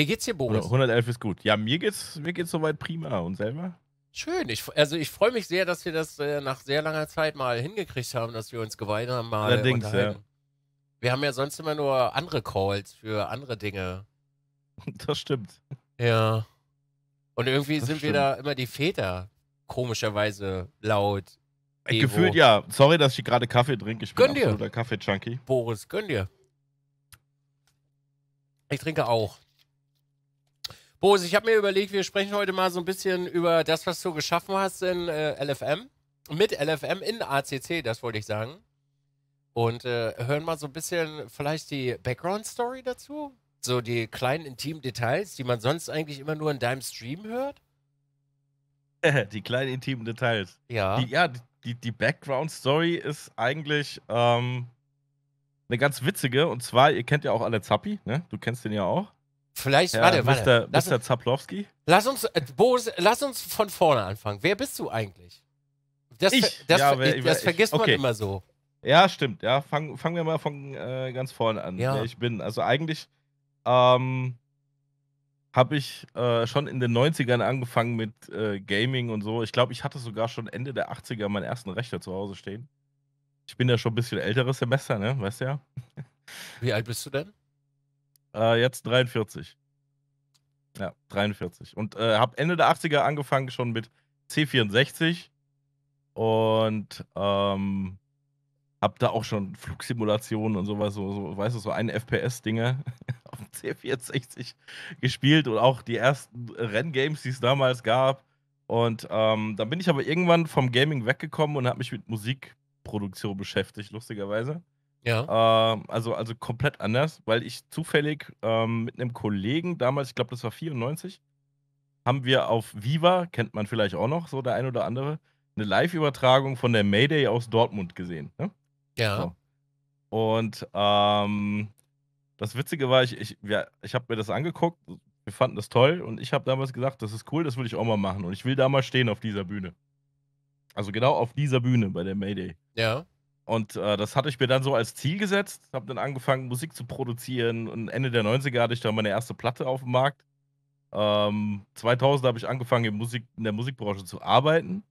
Wie geht's dir, Boris? 111 ist gut. Ja, mir geht's, mir geht's soweit prima. Und selber? Schön. Ich, also ich freue mich sehr, dass wir das äh, nach sehr langer Zeit mal hingekriegt haben, dass wir uns gemeinsam mal Allerdings, unterhalten. Ja. Wir haben ja sonst immer nur andere Calls für andere Dinge. Das stimmt. Ja. Und irgendwie das sind stimmt. wir da immer die Väter, komischerweise laut. Äh, Evo. Gefühlt ja. Sorry, dass ich gerade Kaffee trinke. Ich bin gönn absoluter Kaffee-Junkie. Boris, gönn dir. Ich trinke auch. Bose, ich habe mir überlegt, wir sprechen heute mal so ein bisschen über das, was du geschaffen hast in äh, LFM, mit LFM in ACC, das wollte ich sagen. Und äh, hören mal so ein bisschen vielleicht die Background-Story dazu. So die kleinen intimen Details, die man sonst eigentlich immer nur in deinem Stream hört. Die kleinen intimen Details. Ja. Die, ja, die, die Background-Story ist eigentlich ähm, eine ganz witzige. Und zwar, ihr kennt ja auch alle Zappi, ne? Du kennst den ja auch. Vielleicht, ja, warte, warte. Bist du Zaplowski? Lass uns, äh, Boris, lass uns von vorne anfangen. Wer bist du eigentlich? Das, ich? das, ja, wer, das, das ich, vergisst okay. man immer so. Ja, stimmt. Ja, fangen fang wir mal von äh, ganz vorne an, ja. wer ich bin. Also eigentlich ähm, habe ich äh, schon in den 90ern angefangen mit äh, Gaming und so. Ich glaube, ich hatte sogar schon Ende der 80er meinen ersten Rechner zu Hause stehen. Ich bin ja schon ein bisschen älteres Semester, ne? Weißt du ja. Wie alt bist du denn? Äh, jetzt 43. Ja, 43. Und äh, habe Ende der 80er angefangen schon mit C64 und ähm, habe da auch schon Flugsimulationen und sowas, so, so weißt du, so ein FPS-Dinge auf dem C64 gespielt und auch die ersten Renngames, die es damals gab. Und ähm, dann bin ich aber irgendwann vom Gaming weggekommen und habe mich mit Musikproduktion beschäftigt, lustigerweise. Ja. Ähm, also, also komplett anders, weil ich zufällig ähm, mit einem Kollegen damals, ich glaube, das war 94, haben wir auf Viva, kennt man vielleicht auch noch, so der ein oder andere, eine Live-Übertragung von der Mayday aus Dortmund gesehen. Ne? Ja. So. Und ähm, das Witzige war, ich, ich, ja, ich habe mir das angeguckt, wir fanden das toll und ich habe damals gesagt, das ist cool, das würde ich auch mal machen und ich will da mal stehen auf dieser Bühne. Also genau auf dieser Bühne bei der Mayday. Ja. Und äh, das hatte ich mir dann so als Ziel gesetzt. Habe dann angefangen, Musik zu produzieren. Und Ende der 90er hatte ich dann meine erste Platte auf dem Markt. Ähm, 2000 habe ich angefangen, in, Musik, in der Musikbranche zu arbeiten.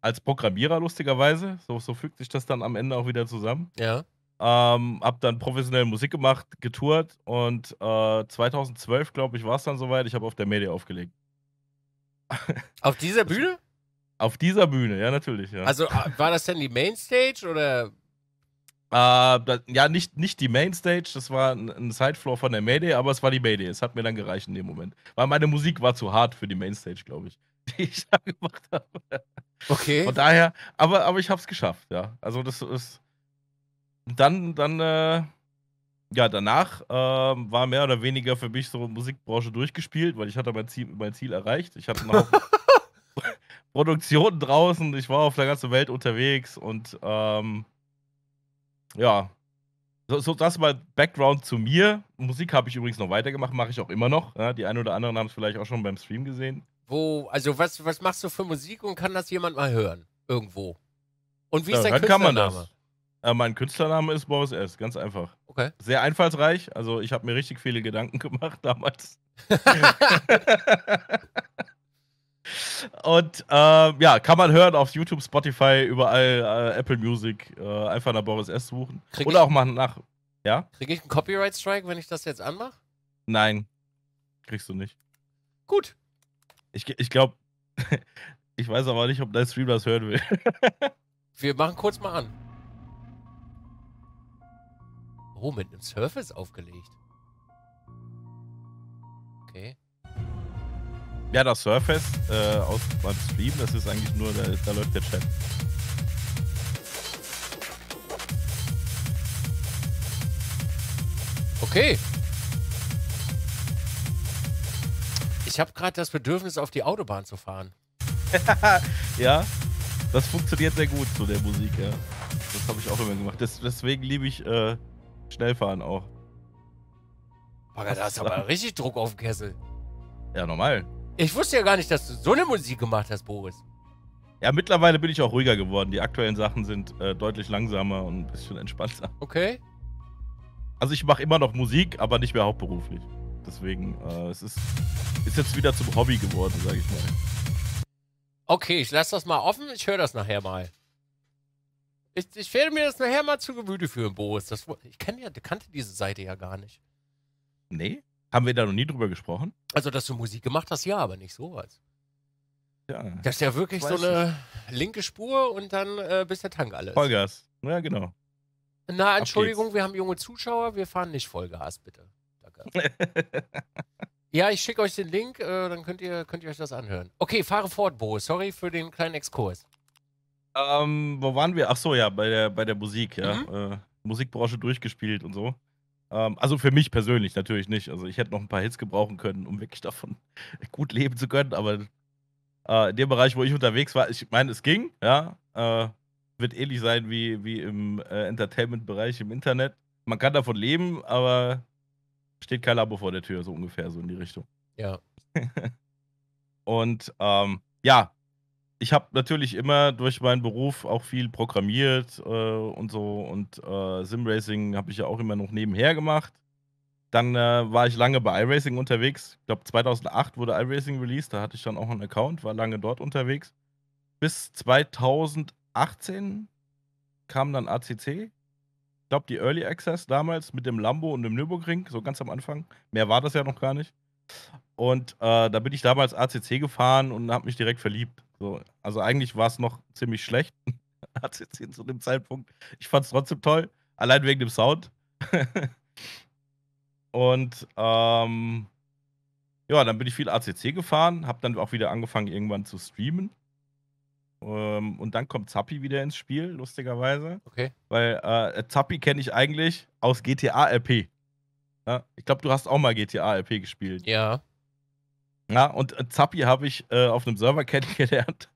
Als Programmierer, lustigerweise. So, so fügt sich das dann am Ende auch wieder zusammen. Ja. Ähm, hab dann professionell Musik gemacht, getourt und äh, 2012, glaube ich, war es dann soweit. Ich habe auf der Media aufgelegt. Auf dieser Bühne? Auf dieser Bühne, ja, natürlich. Ja. Also ah, war das denn die Mainstage oder? Äh, ah, das, ja, nicht, nicht die Mainstage, das war ein, ein Sidefloor von der Mayday, aber es war die Mayday. Es hat mir dann gereicht in dem Moment. Weil meine Musik war zu hart für die Mainstage, glaube ich, die ich da gemacht habe. Okay. Von daher, aber, aber ich habe es geschafft, ja. Also das ist. Dann, dann, äh, ja, danach äh, war mehr oder weniger für mich so Musikbranche durchgespielt, weil ich hatte mein Ziel, mein Ziel erreicht. Ich hatte noch Produktion draußen. Ich war auf der ganzen Welt unterwegs und ähm, ja, so, so, das mal Background zu mir. Musik habe ich übrigens noch weitergemacht, mache ich auch immer noch. Ja, die einen oder anderen haben es vielleicht auch schon beim Stream gesehen. Wo, also was, was machst du für Musik und kann das jemand mal hören? Irgendwo. Und wie ja, ist dein Künstlername? Kann man das. Äh, mein Künstlername ist Boris S. Ganz einfach. Okay. Sehr einfallsreich. Also ich habe mir richtig viele Gedanken gemacht damals. Und ähm, ja, kann man hören auf YouTube, Spotify, überall, äh, Apple Music. Äh, einfach nach Boris S. suchen. Krieg Oder auch mal nach. Ja? Kriege ich einen Copyright Strike, wenn ich das jetzt anmache? Nein. Kriegst du nicht. Gut. Ich, ich glaube, ich weiß aber nicht, ob dein Stream das hören will. Wir machen kurz mal an. Oh, mit einem Surface aufgelegt. Ja, das Surface äh, aus meinem Stream, das ist eigentlich nur, da, da läuft der Chat. Okay. Ich habe gerade das Bedürfnis, auf die Autobahn zu fahren. ja, das funktioniert sehr gut zu der Musik, ja. Das habe ich auch immer gemacht. Das, deswegen liebe ich äh, Schnellfahren auch. da ist aber richtig Druck auf dem Kessel. Ja, normal. Ich wusste ja gar nicht, dass du so eine Musik gemacht hast, Boris. Ja, mittlerweile bin ich auch ruhiger geworden. Die aktuellen Sachen sind äh, deutlich langsamer und ein bisschen entspannter. Okay. Also ich mache immer noch Musik, aber nicht mehr hauptberuflich. Deswegen, äh, es ist, ist jetzt wieder zum Hobby geworden, sage ich mal. Okay, ich lasse das mal offen. Ich höre das nachher mal. Ich, ich, werde mir das nachher mal zu Gemüte führen, Boris. Das, ich kenn ja, kannte diese Seite ja gar nicht. Nee? Haben wir da noch nie drüber gesprochen? Also, dass du Musik gemacht hast, ja, aber nicht sowas. Ja. Das ist ja wirklich so eine nicht. linke Spur und dann äh, bis der Tank alles. Vollgas. Ja, genau. Na, Entschuldigung, wir haben junge Zuschauer, wir fahren nicht Vollgas, bitte. Danke. ja, ich schicke euch den Link, äh, dann könnt ihr, könnt ihr euch das anhören. Okay, fahre fort, Bo. Sorry für den kleinen Exkurs. Ähm, wo waren wir? Ach so, ja, bei der, bei der Musik, ja. Mhm. Äh, Musikbranche durchgespielt und so. Ähm, also für mich persönlich natürlich nicht. Also ich hätte noch ein paar Hits gebrauchen können, um wirklich davon gut leben zu können. Aber äh, in dem Bereich, wo ich unterwegs war, ich meine, es ging, ja. Äh, wird ähnlich sein wie, wie im äh, Entertainment-Bereich im Internet. Man kann davon leben, aber steht kein Labo vor der Tür, so ungefähr, so in die Richtung. Ja. Und ähm, ja, ich habe natürlich immer durch meinen Beruf auch viel programmiert äh, und so und äh, Simracing habe ich ja auch immer noch nebenher gemacht. Dann äh, war ich lange bei iRacing unterwegs. Ich glaube 2008 wurde iRacing released, da hatte ich dann auch einen Account, war lange dort unterwegs. Bis 2018 kam dann ACC. Ich glaube die Early Access damals mit dem Lambo und dem Nürburgring, so ganz am Anfang. Mehr war das ja noch gar nicht. Und äh, da bin ich damals ACC gefahren und habe mich direkt verliebt. So, also eigentlich war es noch ziemlich schlecht. Hat jetzt hin zu dem Zeitpunkt. Ich fand es trotzdem toll, allein wegen dem Sound. und ähm, ja, dann bin ich viel ACC gefahren, habe dann auch wieder angefangen irgendwann zu streamen. Ähm, und dann kommt Zappi wieder ins Spiel, lustigerweise. Okay. Weil äh, äh Zappi kenne ich eigentlich aus GTA RP. Ja, ich glaube, du hast auch mal GTA RP gespielt. Ja. Ja, und äh, Zappi habe ich äh, auf einem Server kennengelernt.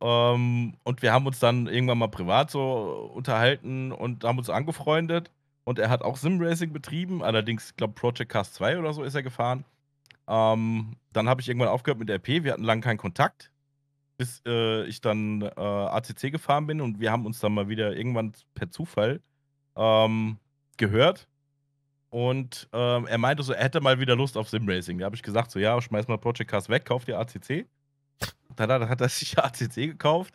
Ähm, und wir haben uns dann irgendwann mal privat so unterhalten und haben uns angefreundet. Und er hat auch Simracing betrieben, allerdings, ich glaube, Project Cast 2 oder so ist er gefahren. Ähm, dann habe ich irgendwann aufgehört mit RP. Wir hatten lange keinen Kontakt, bis äh, ich dann äh, ACC gefahren bin und wir haben uns dann mal wieder irgendwann per Zufall ähm, gehört und ähm, er meinte so, er hätte mal wieder Lust auf Simracing. Da habe ich gesagt, so ja, schmeiß mal Project Cars weg, kauf dir ACC. Dann hat, er sich ACC gekauft.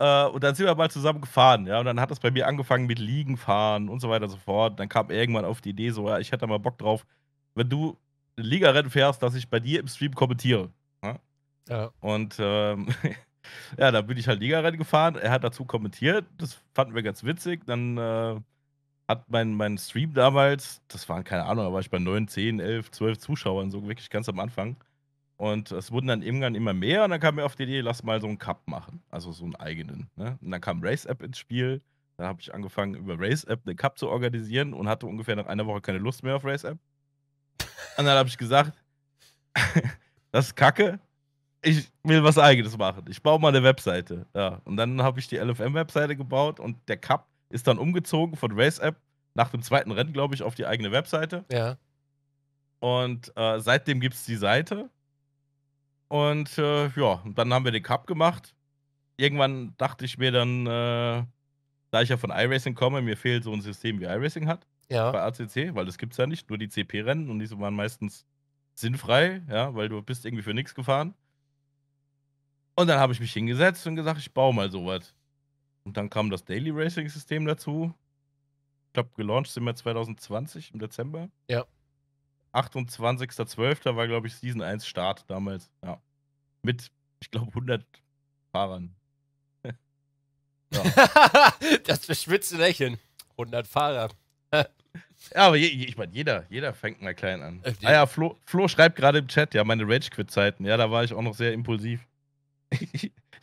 Äh, und dann sind wir mal zusammen gefahren, ja. Und dann hat das bei mir angefangen mit Liegen fahren und so weiter und so fort. Dann kam er irgendwann auf die Idee, so, ja, ich hätte mal Bock drauf, wenn du Ligarennen fährst, dass ich bei dir im Stream kommentiere. Ja? Ja. Und ähm, ja, da bin ich halt Ligarennen gefahren. Er hat dazu kommentiert. Das fanden wir ganz witzig. Dann äh, hat mein, mein Stream damals, das waren keine Ahnung, da war ich bei 9, 10, 11, 12 Zuschauern, so wirklich ganz am Anfang. Und es wurden dann irgendwann immer mehr und dann kam mir auf die Idee, lass mal so einen Cup machen, also so einen eigenen. Ne? Und dann kam Race App ins Spiel, da habe ich angefangen, über Race App den Cup zu organisieren und hatte ungefähr nach einer Woche keine Lust mehr auf Race App. Und dann habe ich gesagt, das ist kacke, ich will was eigenes machen. Ich baue mal eine Webseite. Ja. Und dann habe ich die LFM-Webseite gebaut und der Cup ist dann umgezogen von Race App nach dem zweiten Rennen, glaube ich, auf die eigene Webseite. Ja. Und äh, seitdem gibt es die Seite. Und äh, ja, dann haben wir den Cup gemacht. Irgendwann dachte ich mir dann, äh, da ich ja von iRacing komme, mir fehlt so ein System wie iRacing hat. Ja. Bei ACC, weil das gibt es ja nicht. Nur die CP-Rennen und diese waren meistens sinnfrei, ja, weil du bist irgendwie für nichts gefahren. Und dann habe ich mich hingesetzt und gesagt, ich baue mal sowas. Und dann kam das Daily Racing System dazu. Ich glaube, gelauncht sind wir 2020 im Dezember. Ja. 28.12. war, glaube ich, Season 1 Start damals. Ja. Mit, ich glaube, 100 Fahrern. das verschwitzte Lächeln. 100 Fahrer. ja, aber je, ich meine, jeder, jeder fängt mal klein an. Äh, ah ja, Flo, Flo schreibt gerade im Chat, ja, meine Rage-Quit-Zeiten. Ja, da war ich auch noch sehr impulsiv.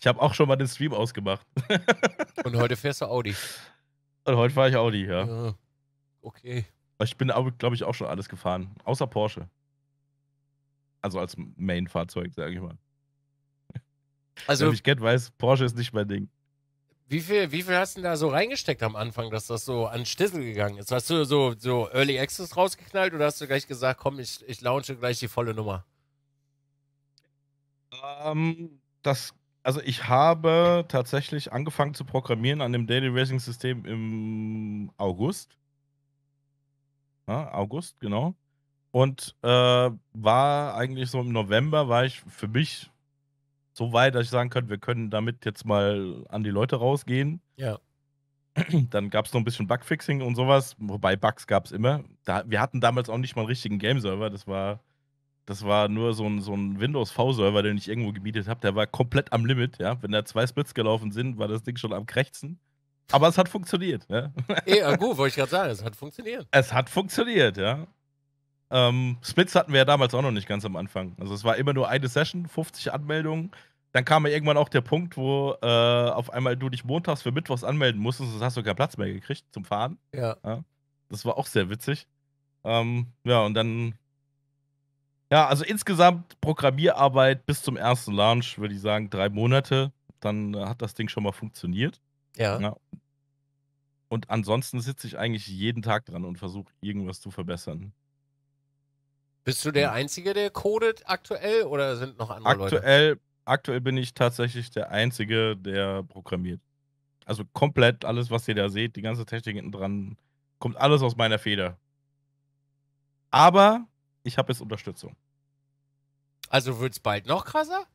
Ich habe auch schon mal den Stream ausgemacht. Und heute fährst du Audi. Und heute fahre ich Audi, ja. ja. Okay. Ich bin, glaube ich, auch schon alles gefahren. Außer Porsche. Also als Main-Fahrzeug, sage ich mal. Also, Wer mich kennt, weiß, Porsche ist nicht mein Ding. Wie viel, wie viel hast du denn da so reingesteckt am Anfang, dass das so an Stissel gegangen ist? Hast du so, so Early Access rausgeknallt oder hast du gleich gesagt, komm, ich, ich launche gleich die volle Nummer? Ähm, das also ich habe tatsächlich angefangen zu programmieren an dem Daily Racing System im August. Ja, August, genau. Und äh, war eigentlich so im November, war ich für mich so weit, dass ich sagen könnte, wir können damit jetzt mal an die Leute rausgehen. Ja. Dann gab es noch ein bisschen Bugfixing und sowas, wobei Bugs gab es immer. Da, wir hatten damals auch nicht mal einen richtigen Game-Server, das war das war nur so ein, so ein Windows V-Server, den ich irgendwo gemietet habe. Der war komplett am Limit. Ja? Wenn da zwei Splits gelaufen sind, war das Ding schon am Krächzen. Aber es hat funktioniert. Ja, ja gut, wollte ich gerade sagen. Es hat funktioniert. Es hat funktioniert, ja. Ähm, Splits hatten wir ja damals auch noch nicht ganz am Anfang. Also es war immer nur eine Session, 50 Anmeldungen dann kam ja irgendwann auch der Punkt, wo äh, auf einmal du dich montags für Mittwochs anmelden musstest, sonst hast du keinen Platz mehr gekriegt zum Fahren. Ja. ja das war auch sehr witzig. Ähm, ja, und dann ja, also insgesamt Programmierarbeit bis zum ersten Launch, würde ich sagen, drei Monate. Dann äh, hat das Ding schon mal funktioniert. Ja. ja. Und ansonsten sitze ich eigentlich jeden Tag dran und versuche irgendwas zu verbessern. Bist du der Einzige, der codet aktuell oder sind noch andere aktuell, Leute? Aktuell bin ich tatsächlich der Einzige, der programmiert. Also komplett alles, was ihr da seht, die ganze Technik hinten dran, kommt alles aus meiner Feder. Aber ich habe jetzt Unterstützung. Also wird es bald noch krasser?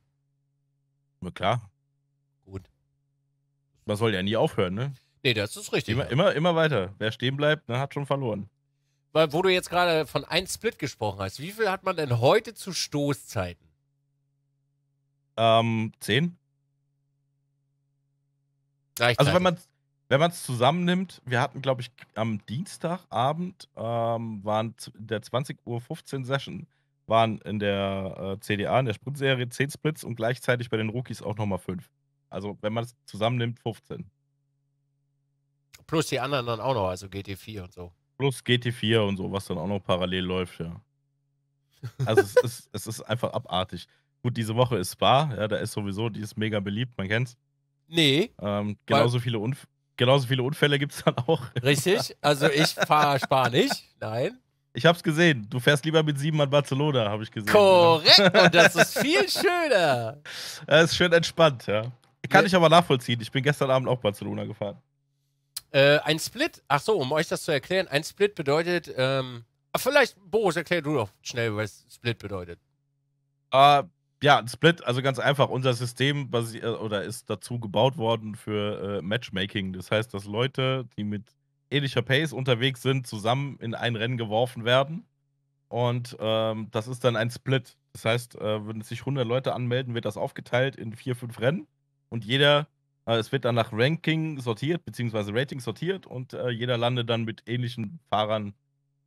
Na klar. Gut. Man soll ja nie aufhören, ne? Nee, das ist richtig. Immer, ja. immer, immer weiter. Wer stehen bleibt, ne, hat schon verloren. Weil, wo du jetzt gerade von 1 Split gesprochen hast, wie viel hat man denn heute zu Stoßzeiten? Ähm, 10. also wenn man wenn man es zusammennimmt, wir hatten, glaube ich, am Dienstagabend ähm, waren in der 20.15 Uhr Session, waren in der äh, CDA, in der Sprintserie 10 Splits und gleichzeitig bei den Rookies auch nochmal 5. Also, wenn man es zusammennimmt, 15. Plus die anderen dann auch noch, also GT4 und so. Plus GT4 und so, was dann auch noch parallel läuft, ja. Also, es, ist, es ist einfach abartig. Gut, diese Woche ist Spa, ja, da ist sowieso, die ist mega beliebt, man kennt's. Nee. Ähm, genauso viele Unfälle genauso viele Unfälle gibt es dann auch. Richtig, also ich fahre Spanisch, nein. Ich hab's gesehen. Du fährst lieber mit sieben an Barcelona, habe ich gesehen. Korrekt, und das ist viel schöner. Das ist schön entspannt, ja. Kann ich aber nachvollziehen. Ich bin gestern Abend auch Barcelona gefahren. Äh, ein Split, ach so, um euch das zu erklären, ein Split bedeutet, ähm, vielleicht, Boris, erklär du doch schnell, was Split bedeutet. Äh, ja, Split, also ganz einfach, unser System äh, oder ist dazu gebaut worden für äh, Matchmaking. Das heißt, dass Leute, die mit ähnlicher Pace unterwegs sind, zusammen in ein Rennen geworfen werden. Und ähm, das ist dann ein Split. Das heißt, äh, würden sich 100 Leute anmelden, wird das aufgeteilt in vier, fünf Rennen. Und jeder, äh, es wird dann nach Ranking sortiert, beziehungsweise Rating sortiert. Und äh, jeder landet dann mit ähnlichen Fahrern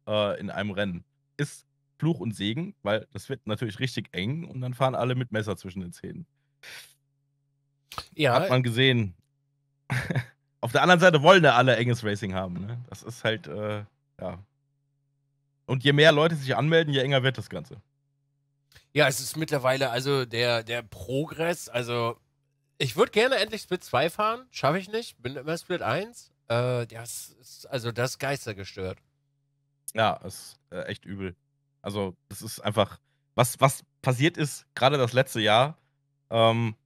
äh, in einem Rennen. Ist Fluch und Segen, weil das wird natürlich richtig eng und dann fahren alle mit Messer zwischen den Zähnen. Ja. Hat man gesehen. Auf der anderen Seite wollen ja alle enges Racing haben. Ne? Das ist halt, äh, ja. Und je mehr Leute sich anmelden, je enger wird das Ganze. Ja, es ist mittlerweile also der, der Progress. Also, ich würde gerne endlich Split 2 fahren. Schaffe ich nicht. Bin immer Split 1. Äh, das ist, also, das ist geistergestört. Ja, ist äh, echt übel. Also, das ist einfach, was, was passiert ist, gerade das letzte Jahr. Ähm,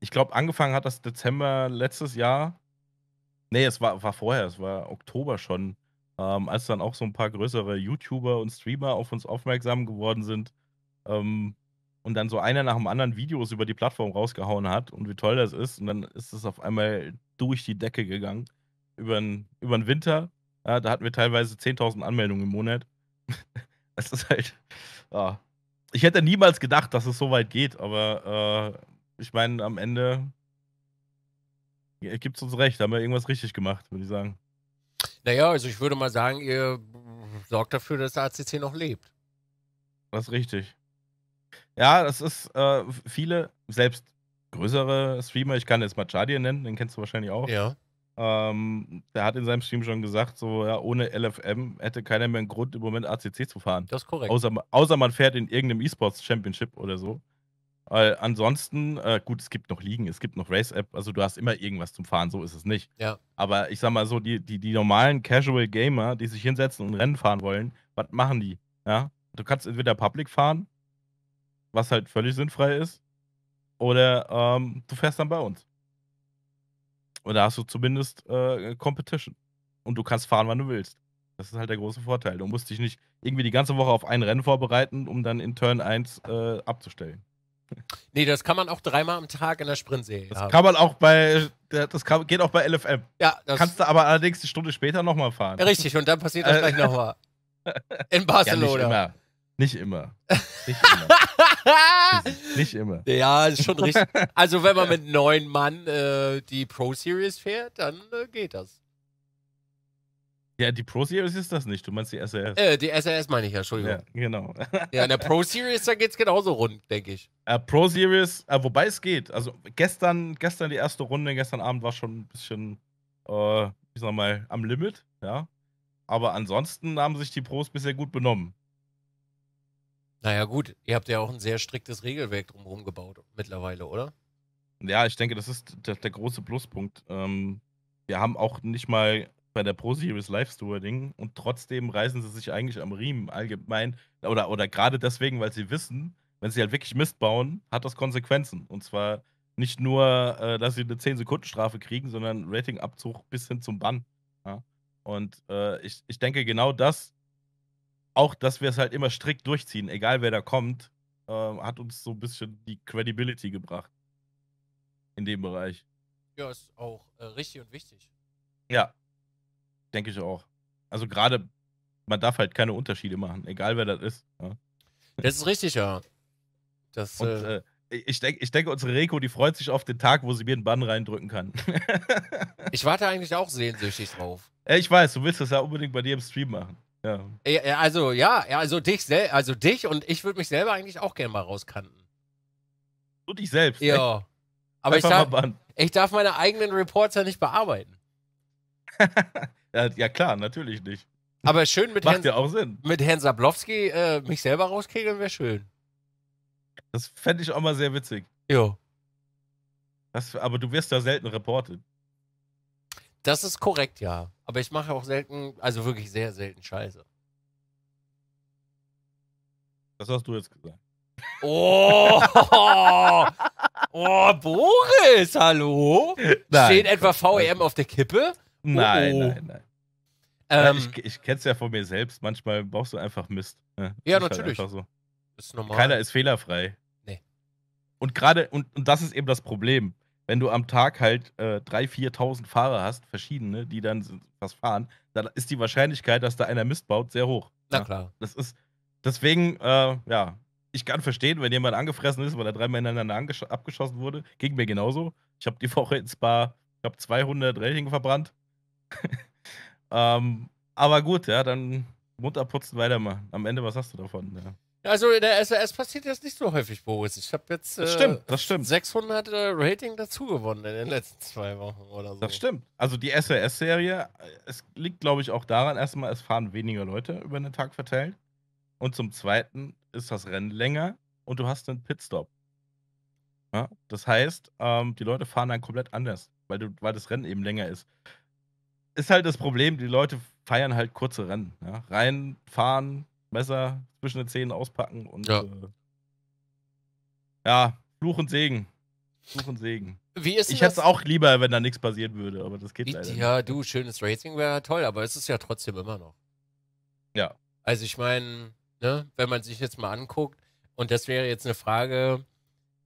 ich glaube, angefangen hat das Dezember letztes Jahr. Nee, es war, war vorher, es war Oktober schon, ähm, als dann auch so ein paar größere YouTuber und Streamer auf uns aufmerksam geworden sind. Ähm, und dann so einer nach dem anderen Videos über die Plattform rausgehauen hat und wie toll das ist. Und dann ist es auf einmal durch die Decke gegangen. Über den, Winter, ja, da hatten wir teilweise 10.000 Anmeldungen im Monat. Es ist halt, ja. Ich hätte niemals gedacht, dass es so weit geht, aber äh, ich meine, am Ende gibt es uns recht, haben wir irgendwas richtig gemacht, würde ich sagen. Naja, also ich würde mal sagen, ihr sorgt dafür, dass der ACC noch lebt. Das ist richtig. Ja, das ist äh, viele, selbst größere Streamer, ich kann jetzt Machadien nennen, den kennst du wahrscheinlich auch. Ja. Ähm, der hat in seinem Stream schon gesagt, so ja, ohne LFM hätte keiner mehr einen Grund, im Moment ACC zu fahren. Das ist korrekt. Außer, außer man fährt in irgendeinem E-Sports Championship oder so. Weil äh, ansonsten, äh, gut, es gibt noch Ligen, es gibt noch Race-App, also du hast immer irgendwas zum Fahren, so ist es nicht. Ja. Aber ich sag mal so, die, die, die normalen Casual Gamer, die sich hinsetzen und Rennen fahren wollen, was machen die? Ja? Du kannst entweder Public fahren, was halt völlig sinnfrei ist, oder ähm, du fährst dann bei uns. Und da hast du zumindest äh, Competition. Und du kannst fahren, wann du willst. Das ist halt der große Vorteil. Du musst dich nicht irgendwie die ganze Woche auf ein Rennen vorbereiten, um dann in Turn 1 äh, abzustellen. Nee, das kann man auch dreimal am Tag in der Sprintserie. Das haben. kann man auch bei, das kann, geht auch bei LFM. Ja, das kannst du aber allerdings eine Stunde später nochmal fahren. Richtig, und dann passiert das gleich nochmal. In Barcelona. Ja, nicht nicht immer. Nicht immer. nicht immer. Ja, ist schon richtig. Also wenn man mit neun Mann äh, die Pro Series fährt, dann äh, geht das. Ja, die Pro Series ist das nicht. Du meinst die SRS. Äh, die SRS meine ich ja, Entschuldigung. Ja, genau. ja, in der Pro Series, da geht es genauso rund, denke ich. Äh, Pro Series, äh, wobei es geht. Also gestern, gestern die erste Runde, gestern Abend war schon ein bisschen, äh, ich sag mal, am Limit, ja. Aber ansonsten haben sich die Pros bisher gut benommen. Naja, gut, ihr habt ja auch ein sehr striktes Regelwerk drumherum gebaut mittlerweile, oder? Ja, ich denke, das ist der, der große Pluspunkt. Ähm, wir haben auch nicht mal bei der Pro Series Live Stewarding und trotzdem reißen sie sich eigentlich am Riemen allgemein oder, oder gerade deswegen, weil sie wissen, wenn sie halt wirklich Mist bauen, hat das Konsequenzen. Und zwar nicht nur, äh, dass sie eine 10-Sekunden-Strafe kriegen, sondern Ratingabzug bis hin zum Bann. Ja? Und äh, ich, ich denke, genau das auch, dass wir es halt immer strikt durchziehen, egal wer da kommt, äh, hat uns so ein bisschen die Credibility gebracht. In dem Bereich. Ja, ist auch äh, richtig und wichtig. Ja. Denke ich auch. Also gerade, man darf halt keine Unterschiede machen, egal wer das ist. Ja. Das ist richtig, ja. Das, und, äh, äh ich, denk, ich denke, unsere Reko, die freut sich auf den Tag, wo sie mir einen Bann reindrücken kann. ich warte eigentlich auch sehnsüchtig drauf. Ich weiß, du willst das ja unbedingt bei dir im Stream machen. Ja. Also ja, also dich, also dich und ich würde mich selber eigentlich auch gerne mal rauskanten. Du dich selbst. Ja. Echt? Aber ich darf, ich darf, meine eigenen Reports ja nicht bearbeiten. ja, klar, natürlich nicht. Aber schön mit Macht Herrn, ja auch Sinn. Mit Herrn Sablowski äh, mich selber rauskegeln wäre schön. Das fände ich auch mal sehr witzig. Jo. aber du wirst da selten reportet. Das ist korrekt, ja. Aber ich mache auch selten, also wirklich sehr selten Scheiße. Das hast du jetzt gesagt. Oh, oh, oh Boris, hallo? Nein, Steht etwa VEM auf der Kippe? Oh. Nein, nein, nein. Ähm, ich ich kenne es ja von mir selbst. Manchmal brauchst du einfach Mist. Ne? Ja, ist halt natürlich. Halt so. ist normal. Keiner ist fehlerfrei. Nee. Und gerade, und, und das ist eben das Problem wenn du am Tag halt äh, 3.000, 4.000 Fahrer hast, verschiedene, die dann was fahren, dann ist die Wahrscheinlichkeit, dass da einer Mist baut, sehr hoch. Na ja. klar. Das ist, deswegen, äh, ja, ich kann verstehen, wenn jemand angefressen ist, weil er dreimal ineinander abgeschossen wurde. Ging mir genauso. Ich habe die Woche ins Bar, ich habe 200 Rating verbrannt. ähm, aber gut, ja, dann munter putzen, weitermachen. Am Ende, was hast du davon? Ja. Also in der SRS passiert das nicht so häufig, Boris. Ich habe jetzt das stimmt, äh, das stimmt. 600 äh, Rating dazu gewonnen in den letzten zwei Wochen oder so. Das stimmt. Also die SRS-Serie, äh, es liegt glaube ich auch daran, erstmal, es fahren weniger Leute über den Tag verteilt. Und zum Zweiten ist das Rennen länger und du hast einen Pitstop. Ja? das heißt, ähm, die Leute fahren dann komplett anders, weil, du, weil das Rennen eben länger ist. Ist halt das Problem, die Leute feiern halt kurze Rennen. Ja? Reinfahren, Messer zwischen den Zähnen auspacken und ja, äh, ja Fluch und Segen. Fluch und Segen. Wie ist ich hätte es auch lieber, wenn da nichts passieren würde, aber das geht Wie, leider ja, nicht. Ja, du, schönes Racing wäre toll, aber es ist ja trotzdem immer noch. Ja. Also ich meine, ne, wenn man sich jetzt mal anguckt, und das wäre jetzt eine Frage,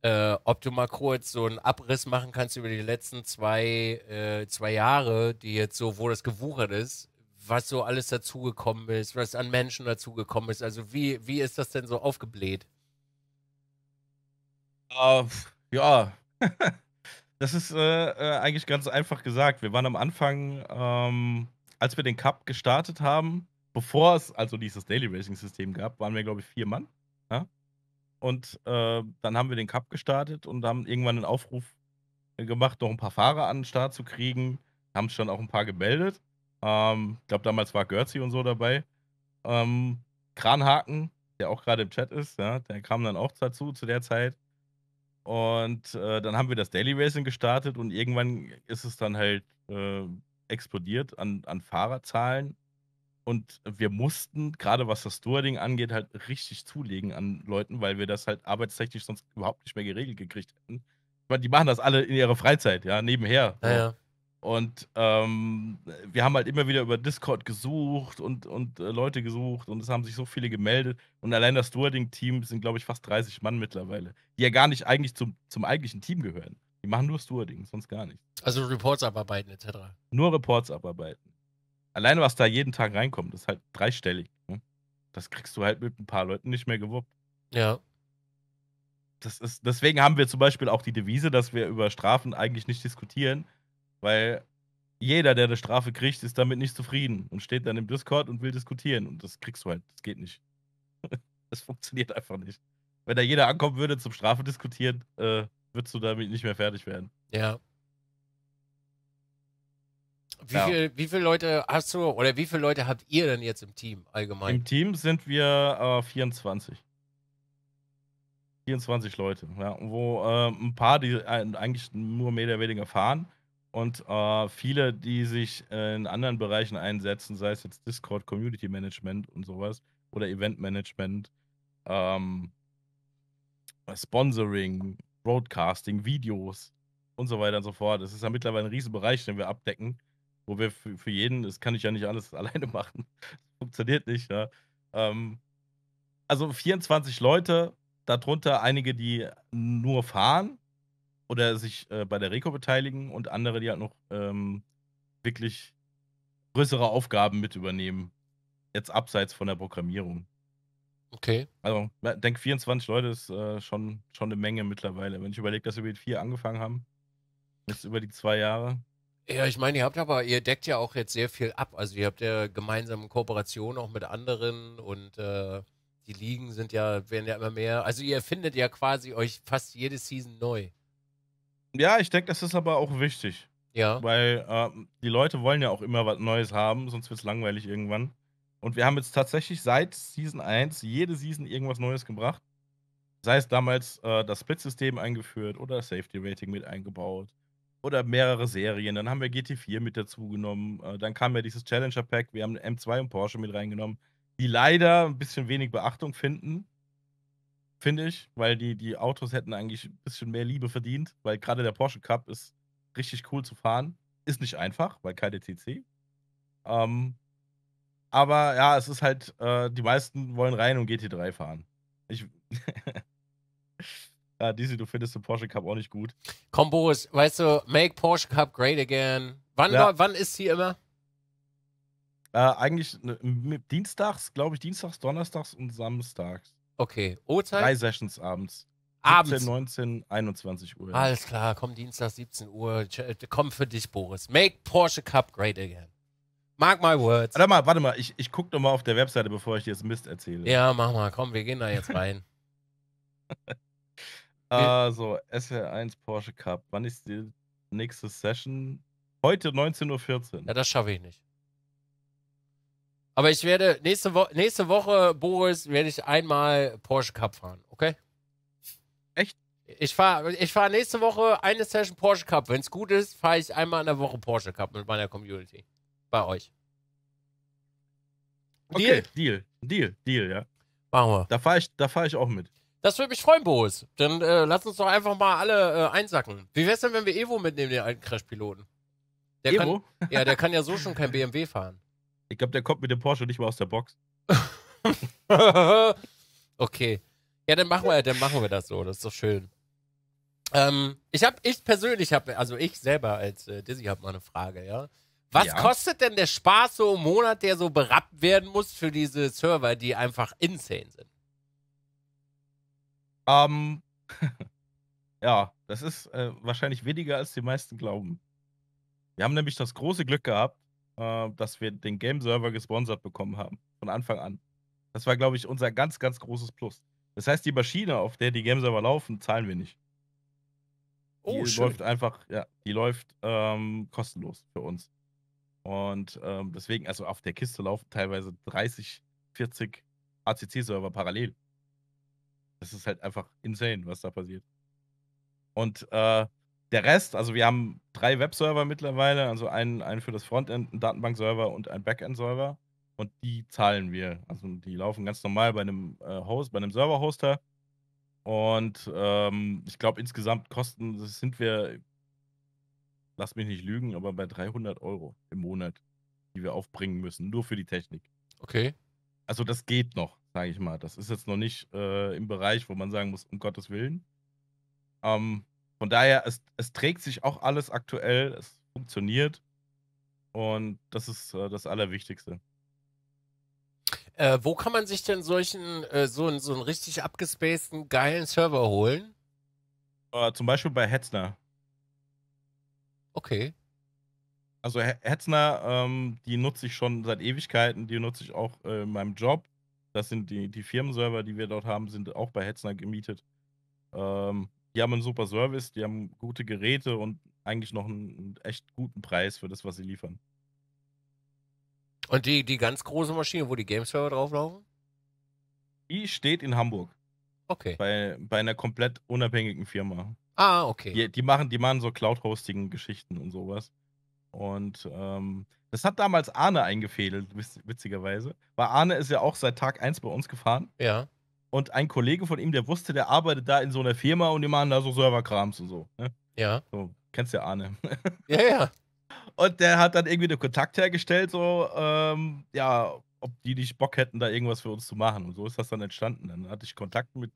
äh, ob du mal kurz so einen Abriss machen kannst über die letzten zwei, äh, zwei Jahre, die jetzt so, wo das gewuchert ist, was so alles dazugekommen ist, was an Menschen dazugekommen ist. Also wie, wie ist das denn so aufgebläht? Uh, ja, das ist äh, äh, eigentlich ganz einfach gesagt. Wir waren am Anfang, ähm, als wir den Cup gestartet haben, bevor es also dieses Daily Racing System gab, waren wir, glaube ich, vier Mann. Ja? Und äh, dann haben wir den Cup gestartet und haben irgendwann einen Aufruf äh, gemacht, noch ein paar Fahrer an den Start zu kriegen. Haben schon auch ein paar gemeldet. Ähm, ich glaube, damals war Görzi und so dabei. Ähm, Kranhaken, der auch gerade im Chat ist, ja, der kam dann auch dazu zu der Zeit. Und äh, dann haben wir das Daily Racing gestartet und irgendwann ist es dann halt äh, explodiert an, an Fahrerzahlen. Und wir mussten, gerade was das Stewarding angeht, halt richtig zulegen an Leuten, weil wir das halt arbeitstechnisch sonst überhaupt nicht mehr geregelt gekriegt hätten. Ich meine, die machen das alle in ihrer Freizeit, ja, nebenher. Ja, ja. Und ähm, wir haben halt immer wieder über Discord gesucht und, und äh, Leute gesucht und es haben sich so viele gemeldet. Und allein das Stewarding-Team sind, glaube ich, fast 30 Mann mittlerweile, die ja gar nicht eigentlich zum, zum eigentlichen Team gehören. Die machen nur Stewarding, sonst gar nichts. Also Reports abarbeiten etc. Nur Reports abarbeiten. Alleine, was da jeden Tag reinkommt, ist halt dreistellig. Ne? Das kriegst du halt mit ein paar Leuten nicht mehr gewuppt. Ja. Das ist, deswegen haben wir zum Beispiel auch die Devise, dass wir über Strafen eigentlich nicht diskutieren, weil jeder, der eine Strafe kriegt, ist damit nicht zufrieden und steht dann im Discord und will diskutieren. Und das kriegst du halt. Das geht nicht. das funktioniert einfach nicht. Wenn da jeder ankommen würde zum Strafe diskutieren, äh, würdest du damit nicht mehr fertig werden. Ja. Wie, ja. Viel, wie viele Leute hast du oder wie viele Leute habt ihr denn jetzt im Team allgemein? Im Team sind wir äh, 24. 24 Leute, ja, wo äh, ein paar, die eigentlich nur mehr oder weniger fahren, und äh, viele, die sich in anderen Bereichen einsetzen, sei es jetzt Discord, Community Management und sowas oder Event Management, ähm, Sponsoring, Broadcasting, Videos und so weiter und so fort. Es ist ja mittlerweile ein Riesenbereich, den wir abdecken, wo wir für, jeden, das kann ich ja nicht alles alleine machen. funktioniert nicht, ja. Ne? Ähm, also 24 Leute, darunter einige, die nur fahren, oder sich äh, bei der Reko beteiligen und andere, die halt noch ähm, wirklich größere Aufgaben mit übernehmen. Jetzt abseits von der Programmierung. Okay. Also, ich denke, 24 Leute ist äh, schon, schon eine Menge mittlerweile. Wenn ich überlege, dass wir mit vier angefangen haben, jetzt über die zwei Jahre. Ja, ich meine, ihr habt aber, ihr deckt ja auch jetzt sehr viel ab. Also ihr habt ja gemeinsame Kooperationen auch mit anderen und äh, die Ligen sind ja, werden ja immer mehr. Also ihr findet ja quasi euch fast jede Season neu. Ja, ich denke, das ist aber auch wichtig. Ja. Weil äh, die Leute wollen ja auch immer was Neues haben, sonst wird es langweilig irgendwann. Und wir haben jetzt tatsächlich seit Season 1 jede Season irgendwas Neues gebracht. Sei es damals äh, das Split-System eingeführt oder Safety Rating mit eingebaut oder mehrere Serien. Dann haben wir GT4 mit dazu genommen. Äh, dann kam ja dieses Challenger Pack. Wir haben M2 und Porsche mit reingenommen, die leider ein bisschen wenig Beachtung finden. Finde ich, weil die, die Autos hätten eigentlich ein bisschen mehr Liebe verdient, weil gerade der Porsche Cup ist richtig cool zu fahren. Ist nicht einfach, weil keine TC. Ähm, aber ja, es ist halt, äh, die meisten wollen rein und GT3 fahren. Ich. ja, Dizzy, du findest den Porsche Cup auch nicht gut. Kombos, weißt du, make Porsche Cup great again. Wann, ja. wann ist sie immer? Äh, eigentlich ne, dienstags, glaube ich, dienstags, donnerstags und samstags. Okay, Uhrzeit? Drei Sessions abends. Abends. 17, 19, 21 Uhr. Alles klar, komm Dienstag 17 Uhr. Äh, komm für dich, Boris. Make Porsche Cup great again. Mark my words. Warte mal, warte mal, ich, ich guck noch mal auf der Webseite, bevor ich dir jetzt Mist erzähle. Ja, mach mal, komm, wir gehen da jetzt rein. ah, so, SR1 Porsche Cup. Wann ist die nächste Session? Heute 19.14 Uhr. Ja, das schaffe ich nicht. Aber ich werde nächste, Wo nächste Woche, Boris, werde ich einmal Porsche Cup fahren, okay? Echt? Ich fahre ich fahr nächste Woche eine Session Porsche Cup. Wenn es gut ist, fahre ich einmal in der Woche Porsche Cup mit meiner Community. Bei euch. Okay, Deal? Deal, Deal, ja. Machen wir. Da fahre ich, fahr ich auch mit. Das würde mich freuen, Boris. Dann äh, lass uns doch einfach mal alle äh, einsacken. Wie wäre es denn, wenn wir Evo mitnehmen, den alten Crash-Piloten? Evo? Kann, ja, der kann ja so schon kein BMW fahren. Ich glaube, der kommt mit dem Porsche nicht mal aus der Box. okay. Ja, dann machen, wir, dann machen wir das so. Das ist doch schön. Ähm, ich habe, ich persönlich habe, also ich selber als äh, Dizzy habe mal eine Frage, ja. Was ja. kostet denn der Spaß so im Monat, der so berappt werden muss für diese Server, die einfach insane sind? Ähm, ja, das ist äh, wahrscheinlich weniger, als die meisten glauben. Wir haben nämlich das große Glück gehabt, äh, dass wir den Game-Server gesponsert bekommen haben. Von Anfang an. Das war, glaube ich, unser ganz, ganz großes Plus. Das heißt, die Maschine, auf der die Game-Server laufen, zahlen wir nicht. Oh, die schön. läuft einfach, ja, die läuft ähm, kostenlos für uns. Und ähm, deswegen, also auf der Kiste laufen teilweise 30, 40 ACC-Server parallel. Das ist halt einfach insane, was da passiert. Und äh, der Rest, also wir haben drei Webserver mittlerweile, also einen, einen für das Frontend, einen Datenbank-Server und einen Backend-Server. Und die zahlen wir. Also die laufen ganz normal bei einem äh, Host, bei einem Server-Hoster. Und ähm, ich glaube, insgesamt kosten sind wir, lass mich nicht lügen, aber bei 300 Euro im Monat, die wir aufbringen müssen, nur für die Technik. Okay. Also das geht noch, sage ich mal. Das ist jetzt noch nicht äh, im Bereich, wo man sagen muss, um Gottes Willen. Ähm, von daher, es, es trägt sich auch alles aktuell, es funktioniert. Und das ist äh, das Allerwichtigste. Äh, wo kann man sich denn solchen, äh, so, einen, so einen richtig abgespaceden, geilen Server holen? Äh, zum Beispiel bei Hetzner. Okay. Also Hetzner, ähm, die nutze ich schon seit Ewigkeiten, die nutze ich auch äh, in meinem Job. Das sind die, die Firmenserver, die wir dort haben, sind auch bei Hetzner gemietet. Ähm, die haben einen super Service, die haben gute Geräte und eigentlich noch einen echt guten Preis für das, was sie liefern. Und die, die ganz große Maschine, wo die game server drauflaufen? Die steht in Hamburg. Okay. Bei, bei einer komplett unabhängigen Firma. Ah, okay. Die, die machen, die machen so Cloud-Hosting-Geschichten und sowas. Und ähm, das hat damals Arne eingefädelt, witzigerweise. Weil Arne ist ja auch seit Tag 1 bei uns gefahren. Ja. Und ein Kollege von ihm, der wusste, der arbeitet da in so einer Firma und die machen da so Serverkrams und so. Ne? Ja. So, kennst ja Arne. Ja, ja. Und der hat dann irgendwie den Kontakt hergestellt, so, ähm, ja, ob die nicht Bock hätten, da irgendwas für uns zu machen. Und so ist das dann entstanden. Dann hatte ich Kontakt mit,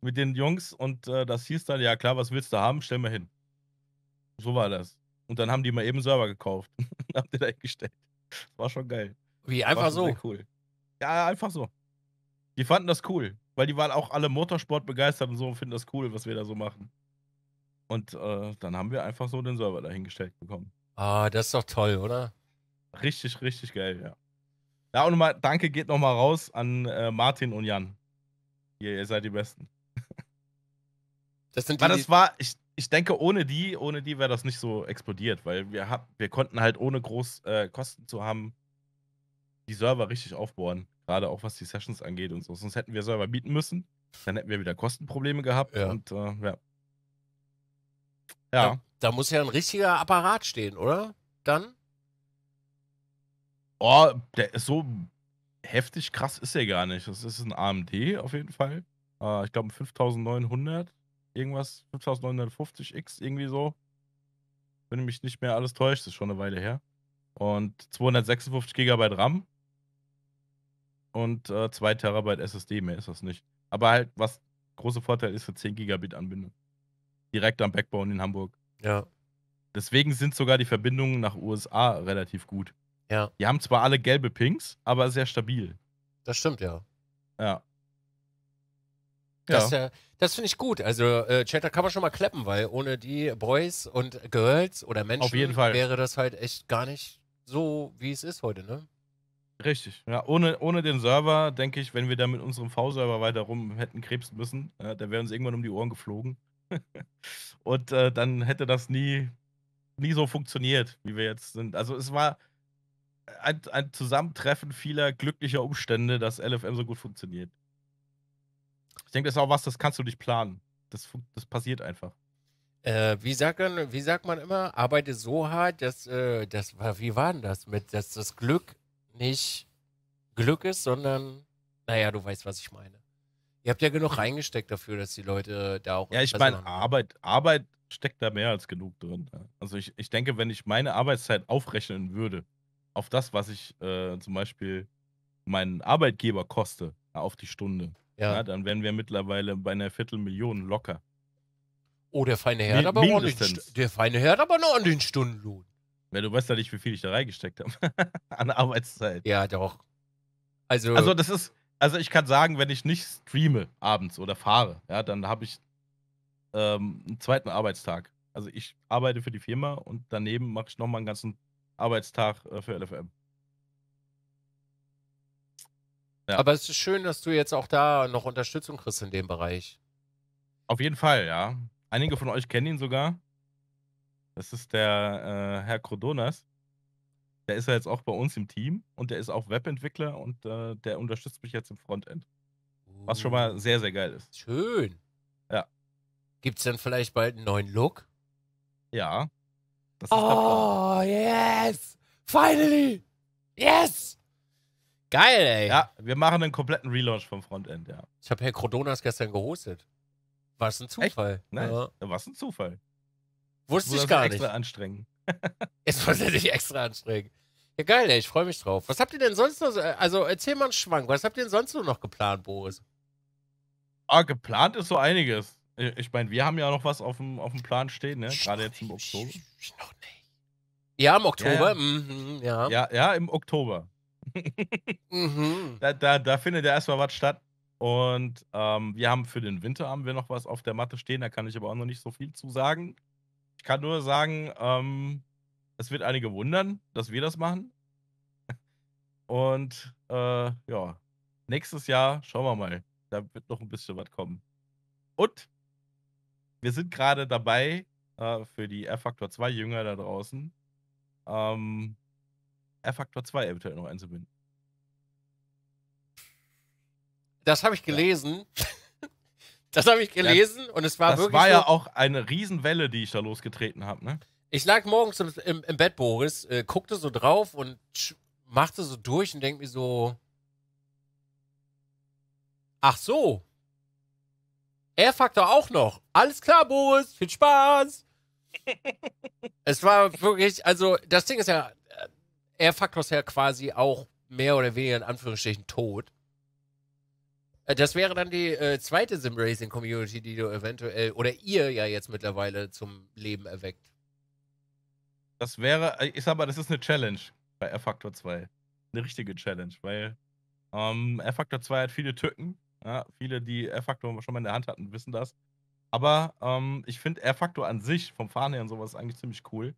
mit den Jungs und äh, das hieß dann, ja klar, was willst du haben? Stell mal hin. So war das. Und dann haben die mal eben Server gekauft. haben die da hingestellt. war schon geil. Wie, einfach so? Cool. Ja, einfach so. Die fanden das cool, weil die waren auch alle Motorsport begeistert und so und finden das cool, was wir da so machen. Und äh, dann haben wir einfach so den Server dahingestellt bekommen. Ah, das ist doch toll, oder? Richtig, richtig geil, ja. Ja, und nochmal, danke geht nochmal raus an äh, Martin und Jan. Ihr, ihr seid die Besten. Das sind die, Weil das war, ich, ich denke, ohne die, ohne die wäre das nicht so explodiert, weil wir, hab, wir konnten halt ohne groß äh, Kosten zu haben die Server richtig aufbohren. Gerade auch was die Sessions angeht und so. Sonst hätten wir selber bieten müssen. Dann hätten wir wieder Kostenprobleme gehabt. Ja. Und äh, ja. Ja. Da, muss ja ein richtiger Apparat stehen, oder? Dann? Oh, der ist so heftig krass ist er gar nicht. Das ist ein AMD auf jeden Fall. Äh, ich glaube ein 5900, irgendwas, 5950X, irgendwie so. Wenn mich nicht mehr alles täuscht, ist schon eine Weile her. Und 256 GB RAM und äh, 2 Terabyte SSD, mehr ist das nicht. Aber halt, was großer Vorteil ist, eine 10 Gigabit Anbindung. Direkt am Backbone in Hamburg. Ja. Deswegen sind sogar die Verbindungen nach USA relativ gut. Ja. Die haben zwar alle gelbe Pings, aber sehr stabil. Das stimmt, ja. Ja. Das, ja. Äh, das finde ich gut. Also, äh, Chat, da kann man schon mal klappen, weil ohne die Boys und Girls oder Menschen wäre das halt echt gar nicht so, wie es ist heute, ne? Richtig, ja. Ohne, ohne den Server, denke ich, wenn wir da mit unserem V-Server weiter rum hätten krebsen müssen, ja, der wäre uns irgendwann um die Ohren geflogen. und äh, dann hätte das nie, nie so funktioniert, wie wir jetzt sind. Also es war ein, ein Zusammentreffen vieler glücklicher Umstände, dass LFM so gut funktioniert. Ich denke, das ist auch was, das kannst du nicht planen. Das, das passiert einfach. Äh, wie, sagt man, wie sagt man immer, arbeite so hart, dass äh, das war, wie war denn das mit, dass das Glück nicht Glück ist, sondern, naja, du weißt, was ich meine. Ihr habt ja genug reingesteckt dafür, dass die Leute da auch. Ja, ich meine, Arbeit, Arbeit steckt da mehr als genug drin. Also ich, ich denke, wenn ich meine Arbeitszeit aufrechnen würde, auf das, was ich äh, zum Beispiel meinen Arbeitgeber koste, auf die Stunde, ja. ja. dann wären wir mittlerweile bei einer Viertelmillion locker. Oh, der feine Herr hat aber, den, noch an den Stundenlohn. Ja, du weißt ja nicht, wie viel ich da reingesteckt habe an Arbeitszeit. Ja, doch. Also, also das ist, also ich kann sagen, wenn ich nicht streame abends oder fahre, ja, dann habe ich ähm, einen zweiten Arbeitstag. Also ich arbeite für die Firma und daneben mache ich nochmal einen ganzen Arbeitstag äh, für LFM. Ja. Aber es ist schön, dass du jetzt auch da noch Unterstützung kriegst in dem Bereich. Auf jeden Fall, ja. Einige von euch kennen ihn sogar. Das ist der äh, Herr Krodonas. Der ist ja jetzt auch bei uns im Team und der ist auch Webentwickler und äh, der unterstützt mich jetzt im Frontend. Uh. Was schon mal oh. sehr, sehr geil ist. Schön. Ja. Gibt es dann vielleicht bald einen neuen Look? Ja. oh, yes! Finally! Yes! Geil, ey. Ja, wir machen einen kompletten Relaunch vom Frontend, ja. Ich habe Herr Krodonas gestern gehostet. Was ein Zufall. Echt? Nice. Ja. Was ein Zufall. Wusste ich gar nicht. extra anstrengen. Jetzt muss er sich extra anstrengen. Ja, geil, ey, ich freue mich drauf. Was habt ihr denn sonst noch? Äh, also, erzähl mal einen Schwank. Was habt ihr denn sonst noch geplant, Boris? Ah, geplant ist so einiges. Äh, ich meine, wir haben ja noch was auf dem, auf dem Plan stehen, ne? Gerade jetzt im Oktober. Noch nicht. Ja, im Oktober. Ja, mhm, ja. ja, ja im Oktober. mhm. da, da, da findet ja erstmal was statt. Und ähm, wir haben für den Winter haben wir noch was auf der Matte stehen, da kann ich aber auch noch nicht so viel zu sagen. Ich kann nur sagen, ähm, es wird einige wundern, dass wir das machen. Und äh, ja, nächstes Jahr schauen wir mal. Da wird noch ein bisschen was kommen. Und wir sind gerade dabei, äh, für die R-Faktor 2 Jünger da draußen, ähm, R-Faktor 2 eventuell noch einzubinden. Das habe ich gelesen. Ja. Das habe ich gelesen ja, und es war das wirklich. Das war ja so, auch eine Riesenwelle, die ich da losgetreten habe, ne? Ich lag morgens im, im, im Bett, Boris, äh, guckte so drauf und machte so durch und denke mir so. Ach so. R-Faktor auch noch. Alles klar, Boris. Viel Spaß. es war wirklich, also das Ding ist ja, äh, R-Faktor ist ja quasi auch mehr oder weniger in Anführungsstrichen tot. Äh, das wäre dann die äh, zweite Sim-Racing-Community, die du eventuell oder ihr ja jetzt mittlerweile zum Leben erweckt. Das wäre, äh, ich sag mal, das ist eine Challenge bei R-Factor 2. Eine richtige Challenge, weil ähm, R-Factor 2 hat viele Tücken. Ja, viele, die R-Factor schon mal in der Hand hatten, wissen das. Aber ähm, ich finde R-Factor an sich, vom Fahren her und sowas, eigentlich ziemlich cool.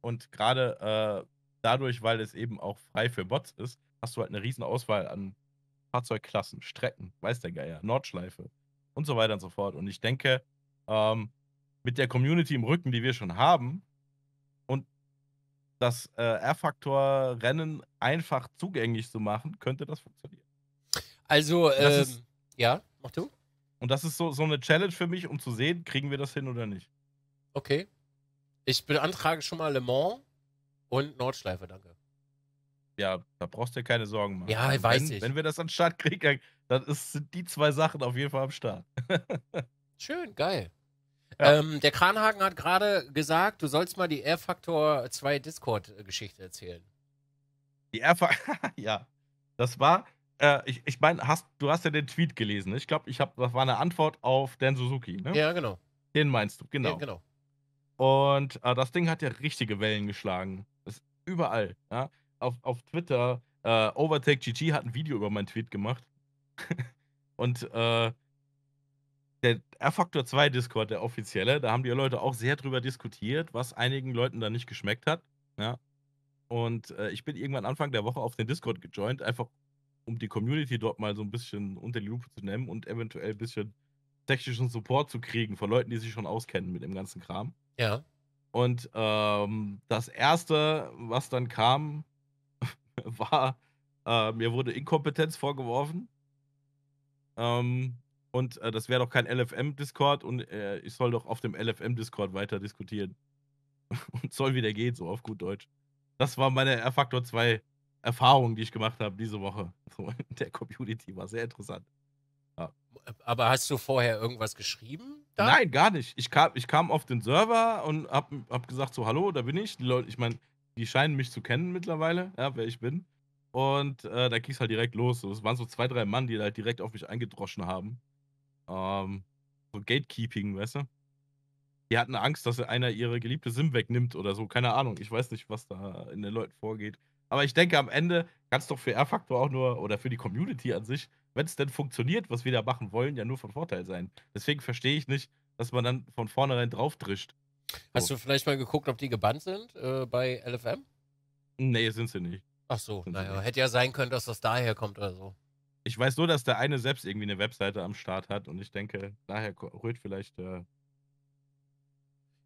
Und gerade äh, dadurch, weil es eben auch frei für Bots ist, hast du halt eine riesen Auswahl an Fahrzeugklassen, Strecken, weiß der Geier, Nordschleife und so weiter und so fort. Und ich denke, ähm, mit der Community im Rücken, die wir schon haben, und das äh, R-Faktor-Rennen einfach zugänglich zu machen, könnte das funktionieren. Also, ähm, ist, ja, mach du. Und das ist so, so eine Challenge für mich, um zu sehen, kriegen wir das hin oder nicht. Okay. Ich beantrage schon mal Le Mans und Nordschleife, danke ja, da brauchst du dir keine Sorgen machen. Ja, also weiß wenn, ich. Wenn wir das an den Start kriegen, dann ist, sind die zwei Sachen auf jeden Fall am Start. Schön, geil. Ja. Ähm, der Kranhaken hat gerade gesagt, du sollst mal die Air Factor 2 Discord-Geschichte erzählen. Die Air Factor, ja. Das war, äh, ich, ich meine, du hast ja den Tweet gelesen. Ne? Ich glaube, ich das war eine Antwort auf Dan Suzuki, ne? Ja, genau. Den meinst du, genau. Ja, genau. Und äh, das Ding hat ja richtige Wellen geschlagen. Das ist überall. Ja? auf, auf Twitter, äh, Overtake GG hat ein Video über meinen Tweet gemacht. und äh, der R-Faktor 2 Discord, der offizielle, da haben die Leute auch sehr drüber diskutiert, was einigen Leuten da nicht geschmeckt hat. Ja. Und äh, ich bin irgendwann Anfang der Woche auf den Discord gejoint, einfach um die Community dort mal so ein bisschen unter die Lupe zu nehmen und eventuell ein bisschen technischen Support zu kriegen von Leuten, die sich schon auskennen mit dem ganzen Kram. Ja. Und ähm, das erste, was dann kam, war, äh, mir wurde Inkompetenz vorgeworfen. Ähm, und äh, das wäre doch kein LFM-Discord und äh, ich soll doch auf dem LFM-Discord weiter diskutieren. und soll wieder gehen, so auf gut Deutsch. Das war meine R-Faktor 2 Erfahrung, die ich gemacht habe diese Woche. So, in der Community war sehr interessant. Ja. Äh, aber hast du vorher irgendwas geschrieben? Da? Nein, gar nicht. Ich kam, ich kam auf den Server und hab, hab gesagt so, hallo, da bin ich. Die Leute, ich meine, die scheinen mich zu kennen mittlerweile, ja, wer ich bin. Und äh, da ging es halt direkt los. Es waren so zwei, drei Mann, die halt direkt auf mich eingedroschen haben. Ähm, so Gatekeeping, weißt du? Die hatten Angst, dass einer ihre geliebte Sim wegnimmt oder so. Keine Ahnung. Ich weiß nicht, was da in den Leuten vorgeht. Aber ich denke, am Ende kann es doch für R-Faktor auch nur oder für die Community an sich, wenn es denn funktioniert, was wir da machen wollen, ja nur von Vorteil sein. Deswegen verstehe ich nicht, dass man dann von vornherein draufdrischt. Hast du vielleicht mal geguckt, ob die gebannt sind äh, bei LFM? Nee, sind sie nicht. Ach so, sind naja, hätte ja sein können, dass das daher kommt oder so. Ich weiß nur, dass der eine selbst irgendwie eine Webseite am Start hat und ich denke, daher rührt vielleicht äh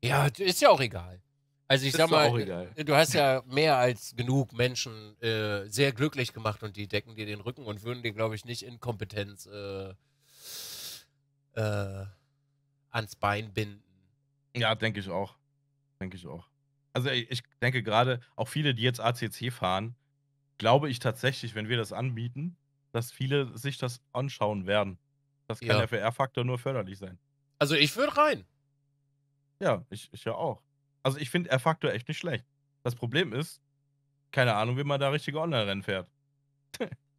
Ja, ist ja auch egal. Also ich ist sag mal, äh, du hast ja mehr als genug Menschen äh, sehr glücklich gemacht und die decken dir den Rücken und würden dir, glaube ich, nicht Inkompetenz äh, äh ans Bein binden ja, denke ich auch. Denke ich auch. Also ich denke gerade, auch viele, die jetzt ACC fahren, glaube ich tatsächlich, wenn wir das anbieten, dass viele sich das anschauen werden. Das kann ja. der VR-Faktor nur förderlich sein. Also ich würde rein. Ja, ich, ich ja auch. Also ich finde R-Faktor echt nicht schlecht. Das Problem ist, keine Ahnung, wie man da richtige Online-Rennen fährt.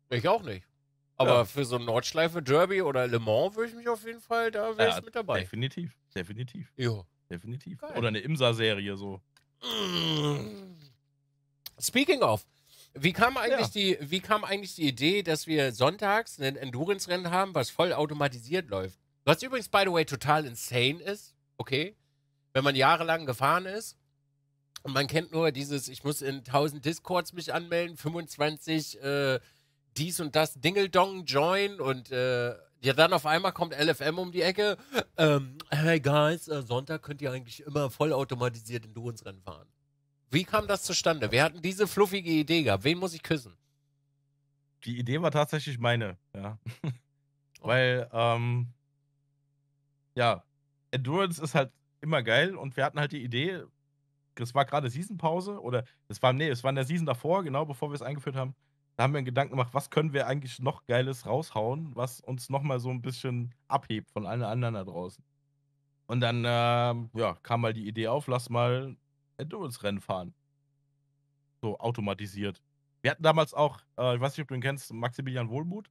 ich auch nicht. Aber ja. für so ein Nordschleife, Derby oder Le Mans würde ich mich auf jeden Fall, da wäre ich ja, mit dabei. Definitiv, definitiv. Jo. Definitiv. Geil. Oder eine Imsa-Serie so. Speaking of, wie kam eigentlich ja. die, wie kam eigentlich die Idee, dass wir sonntags ein Endurance-Rennen haben, was voll automatisiert läuft? Was übrigens, by the way, total insane ist, okay? Wenn man jahrelang gefahren ist und man kennt nur dieses, ich muss in 1000 Discords mich anmelden, 25 äh, dies und das Dingeldong join und äh, ja, dann auf einmal kommt LFM um die Ecke. Ähm, hey guys, äh, Sonntag könnt ihr eigentlich immer vollautomatisiert in Dunsrennen fahren. Wie kam das zustande? Wir hatten diese fluffige Idee gehabt. Wen muss ich küssen? Die Idee war tatsächlich meine, ja. Weil, ähm, ja, Endurance ist halt immer geil und wir hatten halt die Idee, es war gerade Seasonpause oder es war, nee, es war in der Season davor, genau bevor wir es eingeführt haben. Da haben wir einen Gedanken gemacht, was können wir eigentlich noch Geiles raushauen, was uns nochmal so ein bisschen abhebt von allen anderen da draußen. Und dann äh, ja, kam mal die Idee auf, lass mal Endurance-Rennen fahren. So automatisiert. Wir hatten damals auch, äh, ich weiß nicht, ob du ihn kennst, Maximilian Wohlmuth.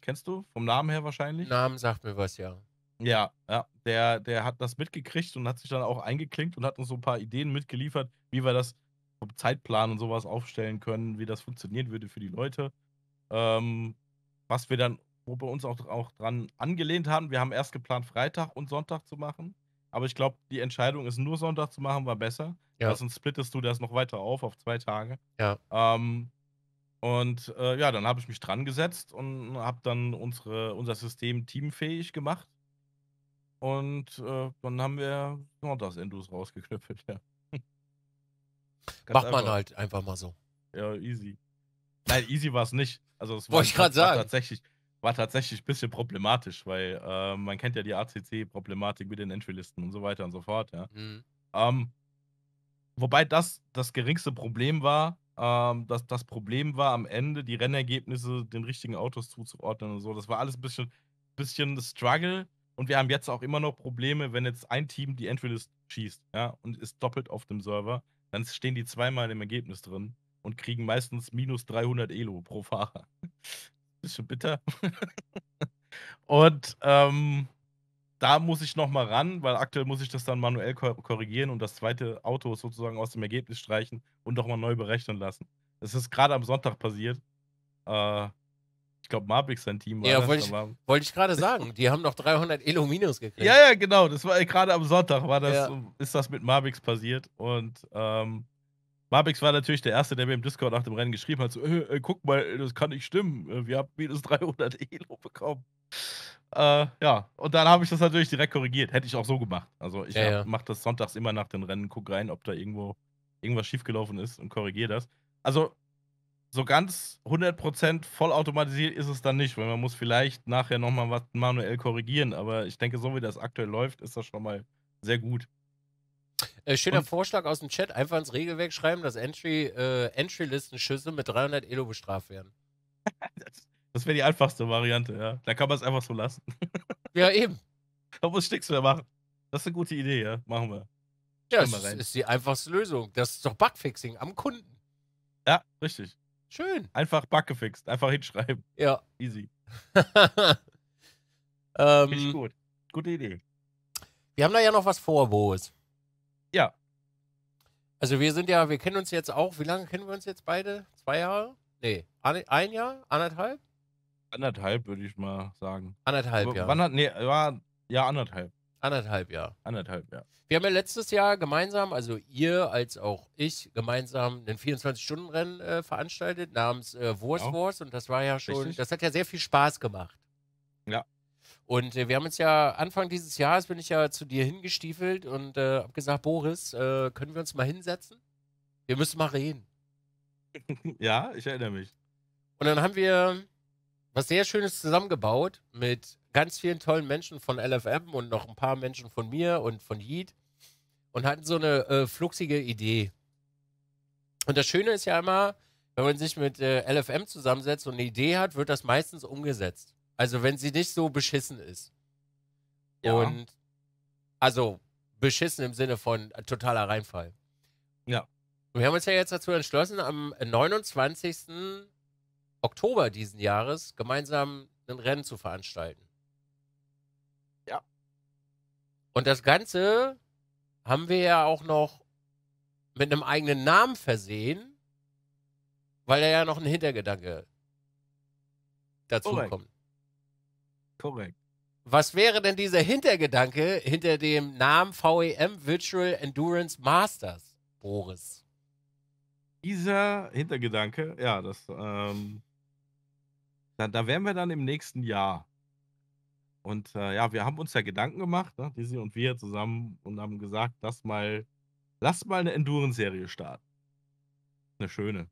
Kennst du? Vom Namen her wahrscheinlich. Namen sagt mir was, ja. Ja, ja. Der, der hat das mitgekriegt und hat sich dann auch eingeklinkt und hat uns so ein paar Ideen mitgeliefert, wie wir das vom Zeitplan und sowas aufstellen können, wie das funktionieren würde für die Leute. Ähm, was wir dann, wo wir uns auch, auch dran angelehnt haben, wir haben erst geplant, Freitag und Sonntag zu machen. Aber ich glaube, die Entscheidung ist nur Sonntag zu machen, war besser. Ja. Sonst splittest du das noch weiter auf, auf zwei Tage. Ja. Ähm, und äh, ja, dann habe ich mich dran gesetzt und habe dann unsere, unser System teamfähig gemacht. Und äh, dann haben wir Sonntags-Endus rausgeknüppelt, ja. Macht einfach. man halt einfach mal so. Ja, easy. Nein, easy war es nicht. Also das Wollte ich gerade sagen. Tatsächlich, war tatsächlich ein bisschen problematisch, weil äh, man kennt ja die ACC-Problematik mit den Entry-Listen und so weiter und so fort, ja. Mhm. Ähm, wobei das das geringste Problem war, ähm, dass das Problem war am Ende die Rennergebnisse den richtigen Autos zuzuordnen und so. Das war alles ein bisschen, bisschen Struggle und wir haben jetzt auch immer noch Probleme, wenn jetzt ein Team die Entry-List schießt, ja, und ist doppelt auf dem Server, dann stehen die zweimal im Ergebnis drin und kriegen meistens minus 300 Elo pro Fahrer. Ist schon bitter. und ähm, da muss ich nochmal ran, weil aktuell muss ich das dann manuell korrigieren und das zweite Auto sozusagen aus dem Ergebnis streichen und nochmal neu berechnen lassen. Das ist gerade am Sonntag passiert. Äh, ich glaube, Mabix sein Team war. Ja, wollte ich, wollt ich gerade sagen. Die haben noch 300 Elo Minus gekriegt. Ja, ja, genau. Das war gerade am Sonntag, war das, ja. ist das mit Mabix passiert. Und ähm, Mabix war natürlich der Erste, der mir im Discord nach dem Rennen geschrieben hat: so, äh, äh, guck mal, das kann nicht stimmen. Äh, wir haben minus 300 Elo bekommen. Äh, ja, und dann habe ich das natürlich direkt korrigiert. Hätte ich auch so gemacht. Also, ich ja, ja. mache das sonntags immer nach den Rennen, gucke rein, ob da irgendwo irgendwas schiefgelaufen ist und korrigiere das. Also, so ganz 100% vollautomatisiert ist es dann nicht, weil man muss vielleicht nachher nochmal was manuell korrigieren, aber ich denke, so wie das aktuell läuft, ist das schon mal sehr gut. Äh, schöner Und, Vorschlag aus dem Chat, einfach ins Regelwerk schreiben, dass Entry, äh, Entry-Listen-Schüsse mit 300 Elo bestraft werden. das, das wäre die einfachste Variante, ja. Da kann man es einfach so lassen. ja, eben. Da muss ich nichts mehr machen. Das ist eine gute Idee, ja. Machen wir. Ja, das ist die einfachste Lösung. Das ist doch Bugfixing am Kunden. Ja, richtig. Schön. Einfach Bug gefixt. Einfach hinschreiben. Ja. Easy. ähm, Finde ich gut. Gute Idee. Wir haben da ja noch was vor, Boris. Ja. Also wir sind ja, wir kennen uns jetzt auch, wie lange kennen wir uns jetzt beide? Zwei Jahre? Nee, ein, Jahr? Anderthalb? Anderthalb, würde ich mal sagen. Anderthalb, Aber, ja. Wann hat, nee, war, ja, anderthalb. Anderthalb Jahre. Anderthalb Jahre. Wir haben ja letztes Jahr gemeinsam, also ihr als auch ich, gemeinsam ein 24-Stunden-Rennen äh, veranstaltet namens äh, Wurst genau. Wars und das war ja schon, Richtig. das hat ja sehr viel Spaß gemacht. Ja. Und äh, wir haben uns ja Anfang dieses Jahres bin ich ja zu dir hingestiefelt und äh, hab gesagt, Boris, äh, können wir uns mal hinsetzen? Wir müssen mal reden. ja, ich erinnere mich. Und dann haben wir was sehr Schönes zusammengebaut mit ganz vielen tollen Menschen von LFM und noch ein paar Menschen von mir und von Yeet und hatten so eine äh, fluxige Idee. Und das Schöne ist ja immer, wenn man sich mit äh, LFM zusammensetzt und eine Idee hat, wird das meistens umgesetzt. Also wenn sie nicht so beschissen ist. Ja. Und also beschissen im Sinne von äh, totaler Reinfall. Ja. wir haben uns ja jetzt dazu entschlossen, am 29. Oktober diesen Jahres gemeinsam ein Rennen zu veranstalten. Ja. Und das Ganze haben wir ja auch noch mit einem eigenen Namen versehen, weil da ja noch ein Hintergedanke dazu Korrekt. kommt. Korrekt. Was wäre denn dieser Hintergedanke hinter dem Namen VEM Virtual Endurance Masters, Boris? Dieser Hintergedanke, ja, das ähm, da, da wären wir dann im nächsten Jahr. Und äh, ja, wir haben uns ja Gedanken gemacht, ne, Dizzy und wir zusammen, und haben gesagt, lass mal, lass mal eine Endurance-Serie starten. Eine schöne.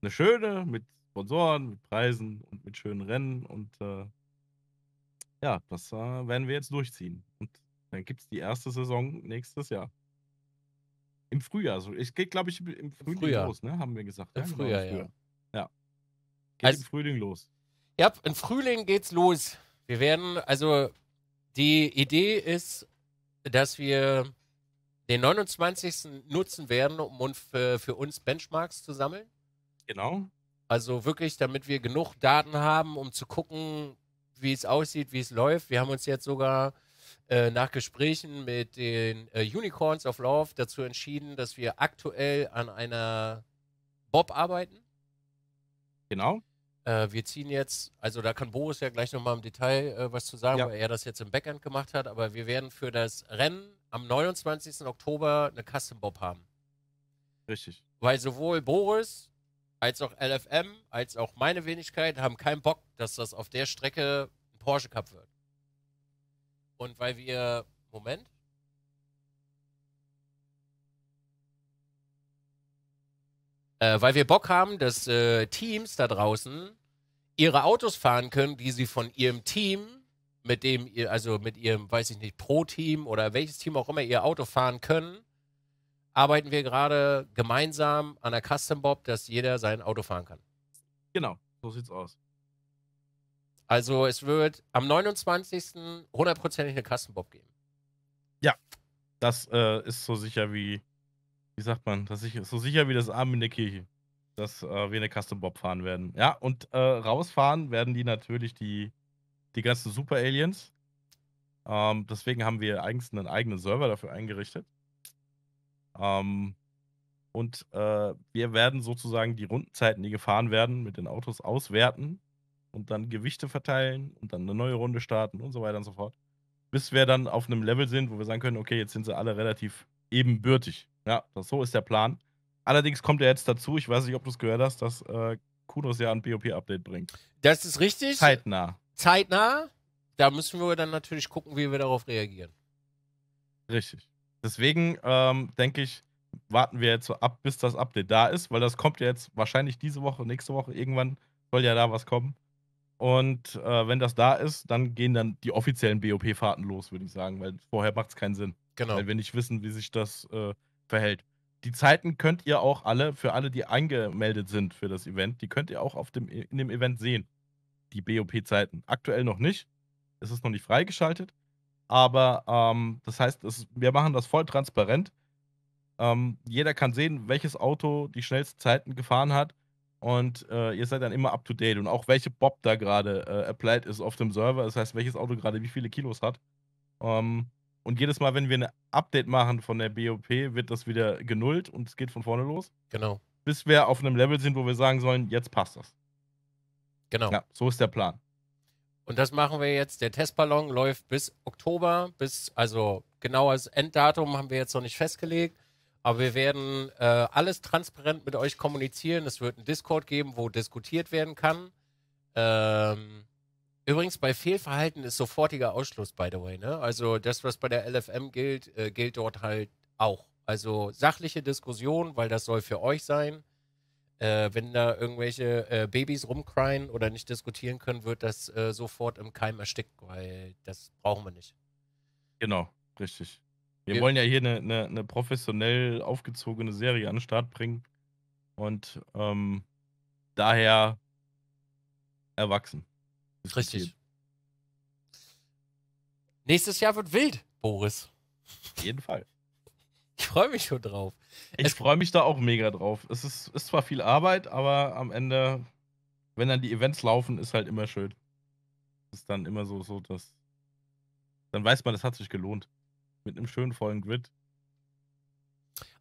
Eine schöne mit Sponsoren, mit Preisen und mit schönen Rennen. Und äh, ja, das äh, werden wir jetzt durchziehen. Und dann gibt es die erste Saison nächstes Jahr. Im Frühjahr. Also ich gehe, glaube ich, im Frühling Frühjahr. los, ne? Haben wir gesagt. Im ja, ne, Frühjahr, genau, im Frühjahr, ja. Geht also, im Frühling los. Ja, im Frühling geht's los. Wir werden, also die Idee ist, dass wir den 29. nutzen werden, um für, für uns Benchmarks zu sammeln. Genau. Also wirklich, damit wir genug Daten haben, um zu gucken, wie es aussieht, wie es läuft. Wir haben uns jetzt sogar äh, nach Gesprächen mit den äh, Unicorns of Love dazu entschieden, dass wir aktuell an einer Bob arbeiten. Genau. Äh, wir ziehen jetzt, also da kann Boris ja gleich nochmal im Detail äh, was zu sagen, ja. weil er das jetzt im Backend gemacht hat, aber wir werden für das Rennen am 29. Oktober eine Custom Bob haben. Richtig. Weil sowohl Boris als auch LFM, als auch meine Wenigkeit haben keinen Bock, dass das auf der Strecke ein Porsche Cup wird. Und weil wir, Moment, Äh, weil wir Bock haben, dass äh, Teams da draußen ihre Autos fahren können, die sie von ihrem Team, mit dem, ihr, also mit ihrem, weiß ich nicht, Pro-Team oder welches Team auch immer ihr Auto fahren können, arbeiten wir gerade gemeinsam an der Custom Bob, dass jeder sein Auto fahren kann. Genau, so sieht's aus. Also es wird am 29. hundertprozentig eine Custom Bob geben. Ja, das äh, ist so sicher wie wie sagt man, dass ich so sicher wie das Abend in der Kirche, dass äh, wir eine Custom Bob fahren werden. Ja, und äh, rausfahren werden die natürlich die, die ganzen Super Aliens. Ähm, deswegen haben wir eigens einen eigenen Server dafür eingerichtet. Ähm, und äh, wir werden sozusagen die Rundenzeiten, die gefahren werden, mit den Autos auswerten und dann Gewichte verteilen und dann eine neue Runde starten und so weiter und so fort. Bis wir dann auf einem Level sind, wo wir sagen können, okay, jetzt sind sie alle relativ ebenbürtig. Ja, das, so ist der Plan. Allerdings kommt ja jetzt dazu, ich weiß nicht, ob du es gehört hast, dass äh, Kudos ja ein BOP-Update bringt. Das ist richtig. Zeitnah. Zeitnah. Da müssen wir dann natürlich gucken, wie wir darauf reagieren. Richtig. Deswegen ähm, denke ich, warten wir jetzt so ab, bis das Update da ist, weil das kommt ja jetzt wahrscheinlich diese Woche, nächste Woche, irgendwann soll ja da was kommen. Und äh, wenn das da ist, dann gehen dann die offiziellen BOP-Fahrten los, würde ich sagen, weil vorher macht es keinen Sinn. Genau. Weil wir nicht wissen, wie sich das äh, verhält. Die Zeiten könnt ihr auch alle, für alle, die angemeldet sind für das Event, die könnt ihr auch auf dem, in dem Event sehen. Die BOP-Zeiten. Aktuell noch nicht. Es ist noch nicht freigeschaltet. Aber ähm, das heißt, es, wir machen das voll transparent. Ähm, jeder kann sehen, welches Auto die schnellsten Zeiten gefahren hat. Und äh, ihr seid dann immer up to date. Und auch welche Bob da gerade äh, applied ist auf dem Server. Das heißt, welches Auto gerade wie viele Kilos hat. Ähm, und jedes Mal, wenn wir ein Update machen von der BOP, wird das wieder genullt und es geht von vorne los. Genau. Bis wir auf einem Level sind, wo wir sagen sollen, jetzt passt das. Genau. Ja, so ist der Plan. Und das machen wir jetzt. Der Testballon läuft bis Oktober, bis, also genaues Enddatum haben wir jetzt noch nicht festgelegt. Aber wir werden äh, alles transparent mit euch kommunizieren. Es wird ein Discord geben, wo diskutiert werden kann. Ähm, Übrigens, bei Fehlverhalten ist sofortiger Ausschluss, by the way. Ne? Also das, was bei der LFM gilt, äh, gilt dort halt auch. Also sachliche Diskussion, weil das soll für euch sein. Äh, wenn da irgendwelche äh, Babys rumkreien oder nicht diskutieren können, wird das äh, sofort im Keim erstickt, weil das brauchen wir nicht. Genau, richtig. Wir, wir wollen ja hier eine, eine, eine, professionell aufgezogene Serie an den Start bringen. Und ähm, daher erwachsen. Richtig. Nächstes Jahr wird wild, Boris. Auf jeden Fall. Ich freue mich schon drauf. Ich freue mich da auch mega drauf. Es ist, ist zwar viel Arbeit, aber am Ende, wenn dann die Events laufen, ist halt immer schön. Das ist dann immer so, so das. Dann weiß man, das hat sich gelohnt. Mit einem schönen vollen Grid.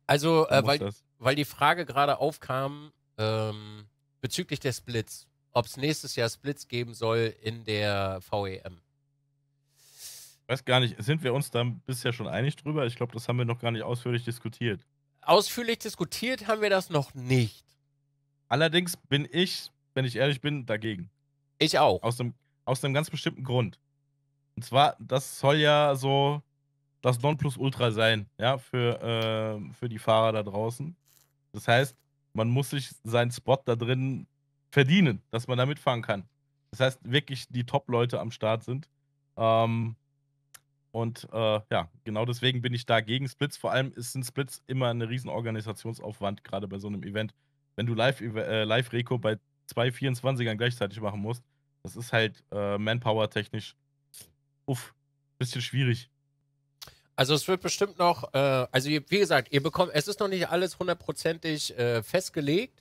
Also, äh, weil, weil die Frage gerade aufkam ähm, bezüglich der Splits ob es nächstes Jahr Splits geben soll in der VEM. Weiß gar nicht, sind wir uns da bisher schon einig drüber? Ich glaube, das haben wir noch gar nicht ausführlich diskutiert. Ausführlich diskutiert haben wir das noch nicht. Allerdings bin ich, wenn ich ehrlich bin, dagegen. Ich auch. Aus einem, aus einem ganz bestimmten Grund. Und zwar, das soll ja so das Nonplusultra sein, ja, für, äh, für die Fahrer da draußen. Das heißt, man muss sich seinen Spot da drin verdienen, dass man da mitfahren kann. Das heißt, wirklich die Top-Leute am Start sind. Ähm, und äh, ja, genau deswegen bin ich da gegen Splits. Vor allem ist, sind Splits immer eine riesen Organisationsaufwand, gerade bei so einem Event. Wenn du äh, Live-Reco äh, live bei zwei 24ern gleichzeitig machen musst, das ist halt äh, Manpower-technisch uff, bisschen schwierig. Also es wird bestimmt noch, äh, also wie gesagt, ihr bekommt, es ist noch nicht alles hundertprozentig äh, festgelegt.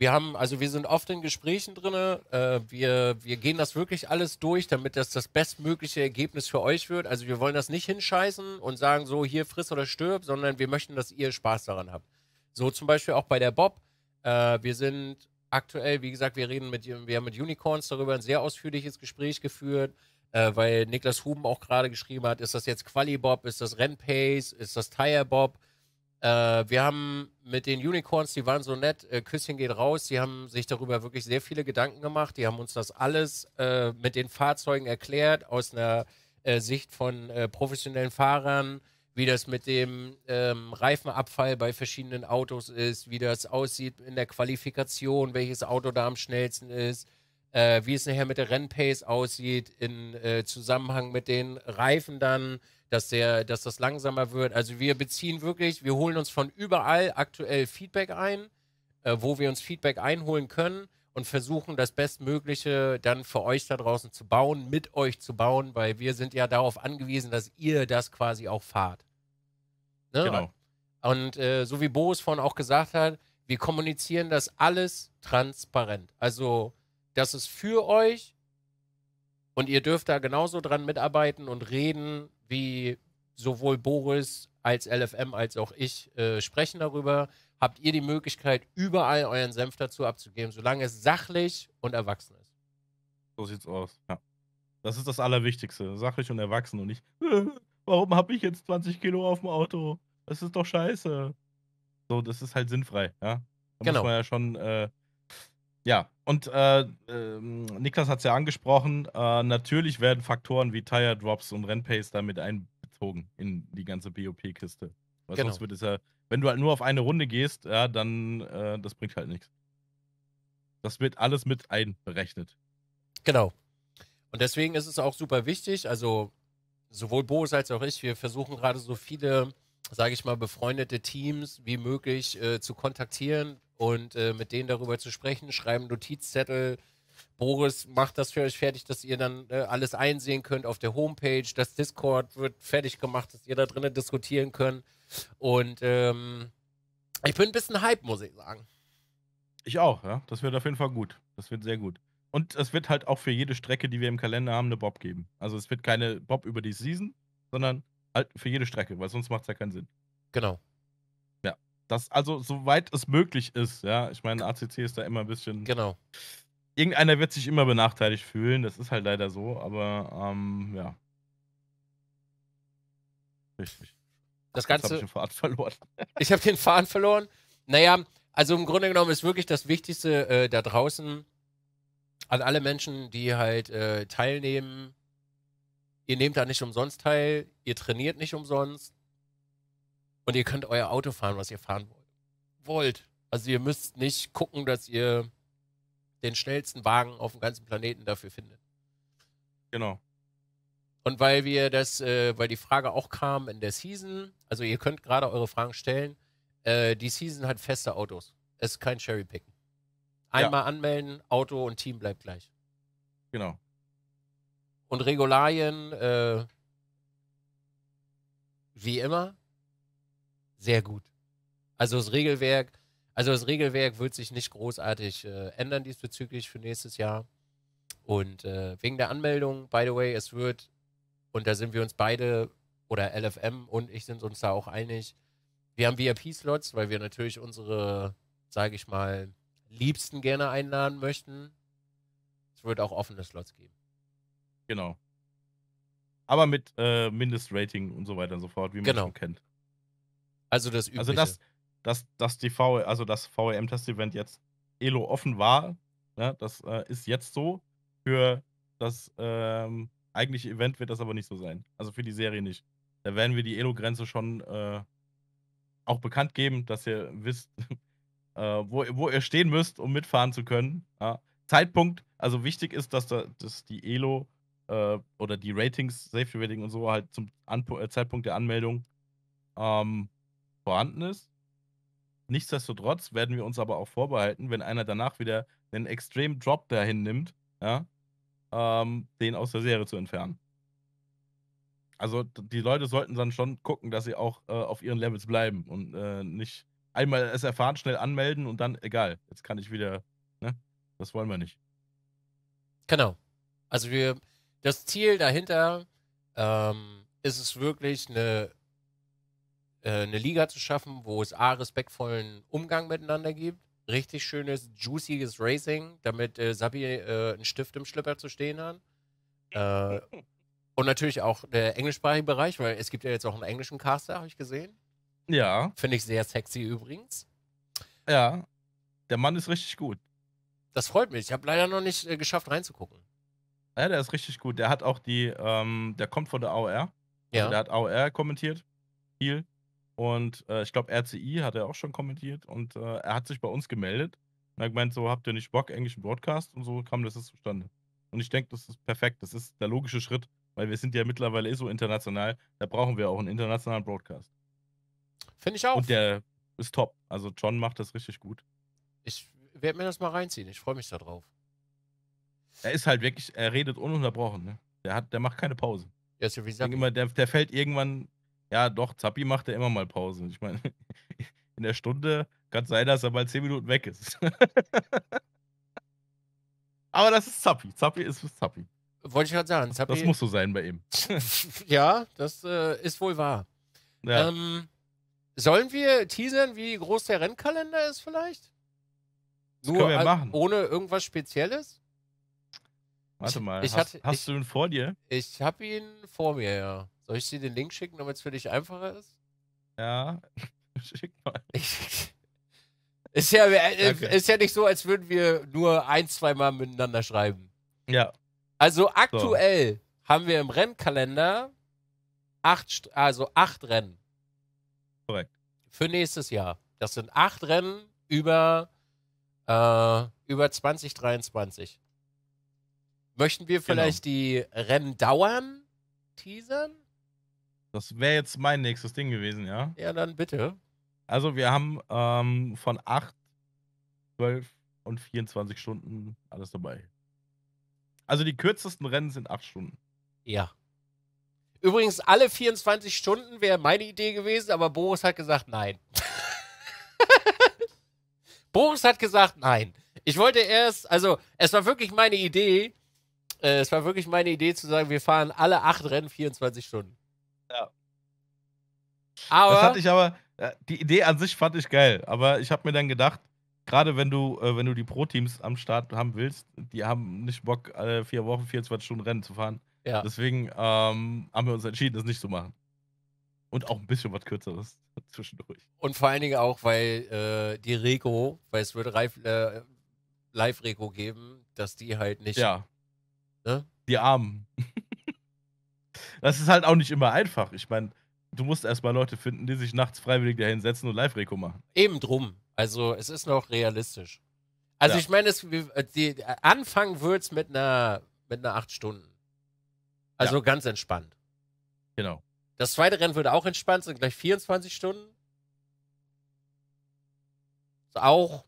Wir haben, also wir sind oft in Gesprächen drin. Äh, wir, wir gehen das wirklich alles durch, damit das das bestmögliche Ergebnis für euch wird. Also wir wollen das nicht hinscheißen und sagen so, hier friss oder stirb, sondern wir möchten, dass ihr Spaß daran habt. So zum Beispiel auch bei der Bob. Äh, wir sind aktuell, wie gesagt, wir reden mit, wir haben mit Unicorns darüber ein sehr ausführliches Gespräch geführt, äh, weil Niklas Huben auch gerade geschrieben hat, ist das jetzt Quali-Bob, ist das Rennpace, ist das Tire-Bob? Äh, wir haben mit den Unicorns, die waren so nett, äh, Küsschen geht raus, die haben sich darüber wirklich sehr viele Gedanken gemacht, die haben uns das alles äh, mit den Fahrzeugen erklärt, aus einer äh, Sicht von äh, professionellen Fahrern, wie das mit dem ähm, Reifenabfall bei verschiedenen Autos ist, wie das aussieht in der Qualifikation, welches Auto da am schnellsten ist, äh, wie es nachher mit der Rennpace aussieht, in Zusammenhang mit den Reifen dann, dass der, dass das langsamer wird. Also wir beziehen wirklich, wir holen uns von überall aktuell Feedback ein, äh, wo wir uns Feedback einholen können und versuchen das Bestmögliche dann für euch da draußen zu bauen, mit euch zu bauen, weil wir sind ja darauf angewiesen, dass ihr das quasi auch fahrt. Ne? Genau. Und äh, so wie Boris vorhin auch gesagt hat, wir kommunizieren das alles transparent. Also das ist für euch und ihr dürft da genauso dran mitarbeiten und reden, wie sowohl Boris als LFM als auch ich äh, sprechen darüber, habt ihr die Möglichkeit, überall euren Senf dazu abzugeben, solange es sachlich und erwachsen ist. So sieht's aus, ja. Das ist das Allerwichtigste. Sachlich und erwachsen und nicht, warum habe ich jetzt 20 Kilo auf dem Auto? Das ist doch scheiße. So, das ist halt sinnfrei, ja. Da genau. muss man ja schon äh, ja, und äh, äh, Niklas hat es ja angesprochen, äh, natürlich werden Faktoren wie Tire Drops und Rennpace damit einbezogen in die ganze BOP-Kiste. Weil genau. sonst wird es ja, wenn du halt nur auf eine Runde gehst, ja, dann äh, das bringt halt nichts. Das wird alles mit einberechnet. Genau. Und deswegen ist es auch super wichtig, also sowohl Boos als auch ich, wir versuchen gerade so viele, sage ich mal, befreundete Teams wie möglich äh, zu kontaktieren, und äh, mit denen darüber zu sprechen, schreiben Notizzettel. Boris macht das für euch fertig, dass ihr dann äh, alles einsehen könnt auf der Homepage. Das Discord wird fertig gemacht, dass ihr da drinnen diskutieren könnt. Und ähm, ich bin ein bisschen hype, muss ich sagen. Ich auch, ja. Das wird auf jeden Fall gut. Das wird sehr gut. Und es wird halt auch für jede Strecke, die wir im Kalender haben, eine Bob geben. Also es wird keine Bob über die Season, sondern halt für jede Strecke, weil sonst macht es ja keinen Sinn. Genau. Das, also, soweit es möglich ist, ja. Ich meine, ACC genau. ist da immer ein bisschen. Genau. Irgendeiner wird sich immer benachteiligt fühlen, das ist halt leider so, aber ähm, ja. Richtig. Das Ganze. Jetzt hab ich den Faden verloren. ich habe den Faden verloren. Naja, also im Grunde genommen ist wirklich das Wichtigste äh, da draußen an alle Menschen, die halt äh, teilnehmen. Ihr nehmt da nicht umsonst teil, ihr trainiert nicht umsonst. Und ihr könnt euer Auto fahren, was ihr fahren wollt. Also ihr müsst nicht gucken, dass ihr den schnellsten Wagen auf dem ganzen Planeten dafür findet. Genau. Und weil wir das, äh, weil die Frage auch kam in der Season, also ihr könnt gerade eure Fragen stellen, äh, die Season hat feste Autos. Es ist kein Cherry-Picken. Einmal ja. anmelden, Auto und Team bleibt gleich. Genau. Und Regularien, äh, wie immer, sehr gut. Also das Regelwerk, also das Regelwerk wird sich nicht großartig äh, ändern diesbezüglich für nächstes Jahr. Und äh, wegen der Anmeldung, by the way, es wird, und da sind wir uns beide, oder LFM und ich sind uns da auch einig, wir haben VIP-Slots, weil wir natürlich unsere, sage ich mal, Liebsten gerne einladen möchten. Es wird auch offene Slots geben. Genau. Aber mit äh, Mindestrating und so weiter und so fort, wie man es genau. schon kennt. Also das also Übliche. Also das, dass, dass die v also das VEM-Test-Event jetzt Elo offen war, ne, das äh, ist jetzt so. Für das ähm, eigentliche Event wird das aber nicht so sein. Also für die Serie nicht. Da werden wir die Elo-Grenze schon äh, auch bekannt geben, dass ihr wisst, äh, wo, wo ihr stehen müsst, um mitfahren zu können. Ja. Zeitpunkt, also wichtig ist, dass, da, dass die Elo äh, oder die Ratings, Safety Rating und so halt zum Anpo äh, Zeitpunkt der Anmeldung ähm, vorhanden ist. Nichtsdestotrotz werden wir uns aber auch vorbehalten, wenn einer danach wieder einen extremen Drop dahin nimmt, ja, ähm, den aus der Serie zu entfernen. Also die Leute sollten dann schon gucken, dass sie auch äh, auf ihren Levels bleiben und äh, nicht einmal es erfahren, schnell anmelden und dann egal, jetzt kann ich wieder, ne? Das wollen wir nicht. Genau. Also wir, das Ziel dahinter ähm, ist es wirklich eine äh, eine Liga zu schaffen, wo es A, respektvollen Umgang miteinander gibt, richtig schönes, juiciges Racing, damit äh, Sabi äh, einen Stift im Schlipper zu stehen hat. Äh, und natürlich auch der englischsprachige Bereich, weil es gibt ja jetzt auch einen englischen Caster, habe ich gesehen. Ja. Finde ich sehr sexy übrigens. Ja. Der Mann ist richtig gut. Das freut mich. Ich habe leider noch nicht äh, geschafft, reinzugucken. Ja, der ist richtig gut. Der hat auch die, ähm, der kommt von der AOR. Also ja. Also der hat AOR kommentiert. Viel. Und äh, ich glaube, RCI hat er auch schon kommentiert und äh, er hat sich bei uns gemeldet und hat gemeint, so habt ihr nicht Bock, englischen Broadcast und so kam das zustande. Und ich denke, das ist perfekt, das ist der logische Schritt, weil wir sind ja mittlerweile eh so international, da brauchen wir auch einen internationalen Broadcast. Finde ich auch. Und der ist top. Also John macht das richtig gut. Ich werde mir das mal reinziehen, ich freue mich da drauf. Er ist halt wirklich, er redet ununterbrochen, ne? Der, hat, der macht keine Pause. Ja, so wie gesagt. Immer, der, der fällt irgendwann ja, doch, Zappi macht ja immer mal Pausen. Ich meine, in der Stunde kann es sein, dass er mal 10 Minuten weg ist. Aber das ist Zappi. Zappi ist Zappi. Wollte ich gerade sagen. Zappi das muss so sein bei ihm. ja, das äh, ist wohl wahr. Ja. Ähm, sollen wir teasern, wie groß der Rennkalender ist vielleicht? Das Nur können wir äh, machen. ohne irgendwas Spezielles? Warte mal, ich, ich hast, hatte, hast ich, du ihn vor dir? Ich habe ihn vor mir, ja. Soll ich dir den Link schicken, damit es für dich einfacher ist? Ja, schick mal. Ich, ist, ja, äh, äh, ist ja nicht so, als würden wir nur ein, zwei Mal miteinander schreiben. Ja. Also aktuell so. haben wir im Rennkalender acht, also acht Rennen. Korrekt. Für nächstes Jahr. Das sind acht Rennen über, äh, über 2023. Möchten wir genau. vielleicht genau. die Rennen dauern? Teasern? Das wäre jetzt mein nächstes Ding gewesen, ja? Ja, dann bitte. Also wir haben ähm, von 8, 12 und 24 Stunden alles dabei. Also die kürzesten Rennen sind 8 Stunden. Ja. Übrigens, alle 24 Stunden wäre meine Idee gewesen, aber Boris hat gesagt, nein. Boris hat gesagt, nein. Ich wollte erst, also es war wirklich meine Idee, äh, es war wirklich meine Idee zu sagen, wir fahren alle 8 Rennen 24 Stunden. Ja. Aber. Das hatte ich aber. Äh, die Idee an sich fand ich geil, aber ich habe mir dann gedacht, gerade wenn du, äh, wenn du die Pro-Teams am Start haben willst, die haben nicht Bock, alle vier Wochen 24 Stunden Rennen zu fahren. Ja. Deswegen ähm, haben wir uns entschieden, das nicht zu machen. Und auch ein bisschen was Kürzeres zwischendurch. Und vor allen Dingen auch, weil äh, die Rego, weil es wird äh, Live-Rego geben, dass die halt nicht. Ja. Ne? Die Armen. das ist halt auch nicht immer einfach. Ich meine, du musst erstmal Leute finden, die sich nachts freiwillig dahin setzen und Live-Reko machen. Eben drum. Also es ist noch realistisch. Also ja. ich meine, äh, äh, anfangen wird es mit einer mit einer 8 Stunden. Also ja. ganz entspannt. Genau. Das zweite Rennen wird auch entspannt, sind gleich 24 Stunden. Ist auch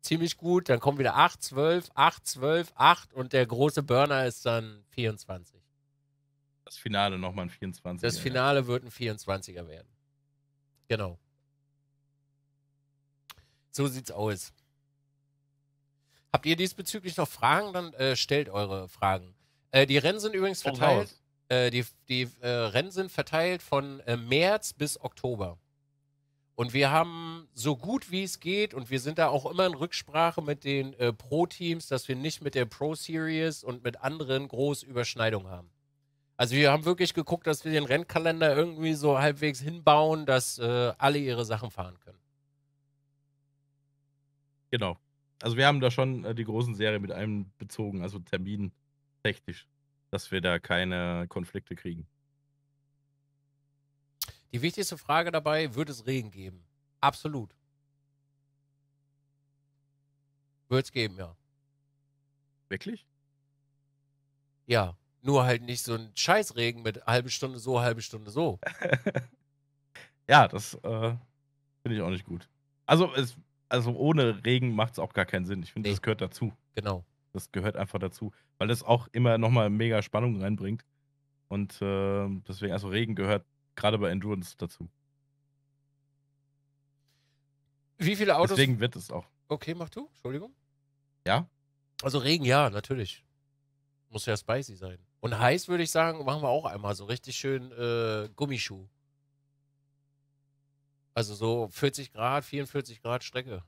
ziemlich gut. Dann kommen wieder 8, 12, 8, 12, 8 und der große Burner ist dann 24. Das Finale nochmal ein 24er. Das Finale wird ein 24er werden. Genau. So sieht's aus. Habt ihr diesbezüglich noch Fragen? Dann äh, stellt eure Fragen. Äh, die Rennen sind übrigens verteilt. Äh, die die äh, Rennen sind verteilt von äh, März bis Oktober. Und wir haben so gut wie es geht und wir sind da auch immer in Rücksprache mit den äh, Pro-Teams, dass wir nicht mit der Pro-Series und mit anderen groß Überschneidungen haben. Also wir haben wirklich geguckt, dass wir den Rennkalender irgendwie so halbwegs hinbauen, dass äh, alle ihre Sachen fahren können. Genau. Also wir haben da schon äh, die großen Serien mit einem bezogen, also Termin technisch, dass wir da keine Konflikte kriegen. Die wichtigste Frage dabei, wird es Regen geben? Absolut. Wird es geben, ja. Wirklich? Ja. Nur halt nicht so ein Scheißregen mit halbe Stunde so, halbe Stunde so. ja, das äh, finde ich auch nicht gut. Also, es, also ohne Regen macht es auch gar keinen Sinn. Ich finde, nee. das gehört dazu. Genau. Das gehört einfach dazu, weil das auch immer nochmal mega Spannung reinbringt. Und äh, deswegen, also Regen gehört gerade bei Endurance dazu. Wie viele Autos? Deswegen wird es auch. Okay, mach du, Entschuldigung. Ja? Also Regen, ja, natürlich. Muss ja spicy sein. Und heiß würde ich sagen, machen wir auch einmal so richtig schön äh, Gummischuh. Also so 40 Grad, 44 Grad Strecke.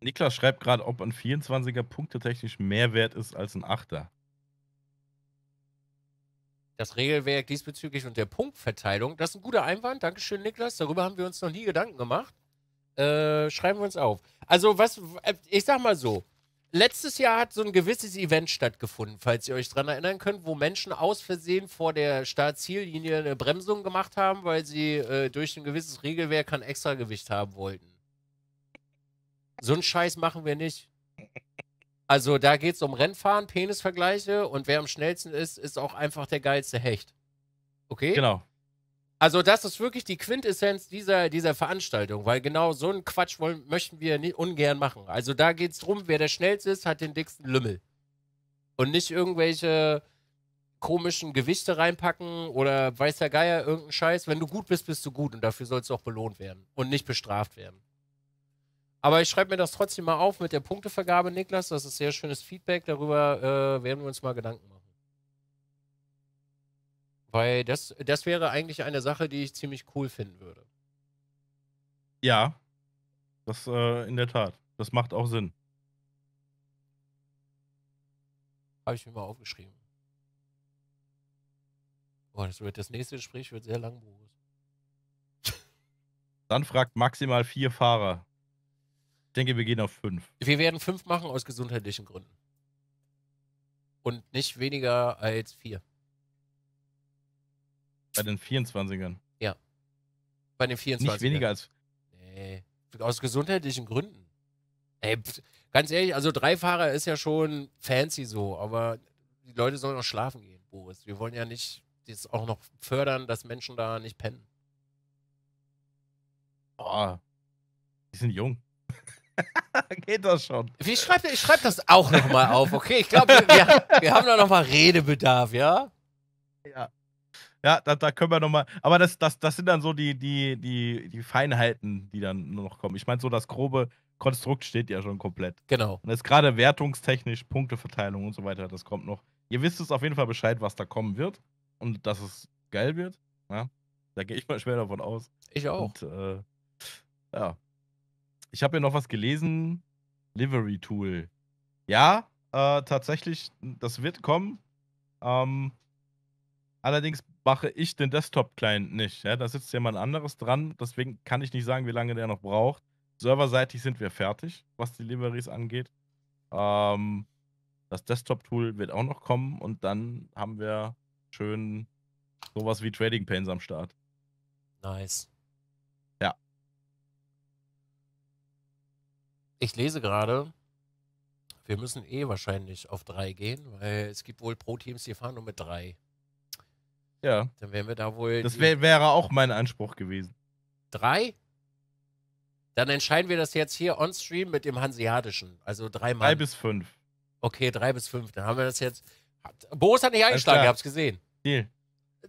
Niklas schreibt gerade, ob ein 24er Punkte technisch mehr wert ist als ein 8er. Das Regelwerk diesbezüglich und der Punktverteilung, das ist ein guter Einwand. Dankeschön, Niklas. Darüber haben wir uns noch nie Gedanken gemacht. Äh, schreiben wir uns auf. Also, was, äh, ich sag mal so, letztes Jahr hat so ein gewisses Event stattgefunden, falls ihr euch dran erinnern könnt, wo Menschen aus Versehen vor der Startziellinie eine Bremsung gemacht haben, weil sie äh, durch ein gewisses Regelwerk ein Extragewicht haben wollten. So einen Scheiß machen wir nicht. Also da geht es um Rennfahren, Penisvergleiche und wer am schnellsten ist, ist auch einfach der geilste Hecht. Okay? Genau. Also das ist wirklich die Quintessenz dieser, dieser Veranstaltung, weil genau so einen Quatsch wollen, möchten wir nie, ungern machen. Also da geht es darum, wer der Schnellste ist, hat den dicksten Lümmel. Und nicht irgendwelche komischen Gewichte reinpacken oder weißer Geier irgendeinen Scheiß. Wenn du gut bist, bist du gut und dafür sollst du auch belohnt werden und nicht bestraft werden. Aber ich schreibe mir das trotzdem mal auf mit der Punktevergabe, Niklas. Das ist sehr schönes Feedback. Darüber äh, werden wir uns mal Gedanken machen. Weil das, das wäre eigentlich eine Sache, die ich ziemlich cool finden würde. Ja, das äh, in der Tat. Das macht auch Sinn. Habe ich mir mal aufgeschrieben. Boah, das, wird, das nächste Gespräch wird sehr lang, Dann fragt maximal vier Fahrer. Ich denke, wir gehen auf fünf. Wir werden fünf machen aus gesundheitlichen Gründen. Und nicht weniger als vier. Bei den 24ern? Ja. Bei den 24ern. Nicht weniger als. Nee. Aus gesundheitlichen Gründen. Ey, pff, ganz ehrlich, also drei Fahrer ist ja schon fancy so, aber die Leute sollen auch schlafen gehen, Boris. Wir wollen ja nicht das auch noch fördern, dass Menschen da nicht pennen. Oh, die sind jung. Geht das schon? Ich schreibe ich schreib das auch nochmal auf, okay? Ich glaube, wir, wir, haben da nochmal Redebedarf, ja? Ja ja, da, da können wir nochmal. Aber das, das, das sind dann so die, die, die, die Feinheiten, die dann nur noch kommen. Ich meine, so das grobe Konstrukt steht ja schon komplett. Genau. Und jetzt gerade wertungstechnisch, Punkteverteilung und so weiter, das kommt noch. Ihr wisst es auf jeden Fall Bescheid, was da kommen wird und dass es geil wird. Ja? Da gehe ich mal schwer davon aus. Ich auch. Und, äh, ja. Ich habe hier noch was gelesen. Livery Tool. Ja, äh, tatsächlich, das wird kommen. Ähm, allerdings mache ich den Desktop-Client nicht. Ja? Da sitzt jemand anderes dran, deswegen kann ich nicht sagen, wie lange der noch braucht. Serverseitig sind wir fertig, was die Libraries angeht. Ähm, das Desktop-Tool wird auch noch kommen und dann haben wir schön sowas wie Trading Pains am Start. Nice. Ja. Ich lese gerade, wir müssen eh wahrscheinlich auf drei gehen, weil es gibt wohl Pro-Teams, die fahren nur mit drei. Ja. Dann wären wir da wohl. Das wär, wäre auch mein Anspruch gewesen. Drei? Dann entscheiden wir das jetzt hier on stream mit dem Hanseatischen. Also dreimal. Drei bis fünf. Okay, drei bis fünf. Dann haben wir das jetzt. Boos hat nicht eingeschlagen, ihr habt es gesehen. Deal.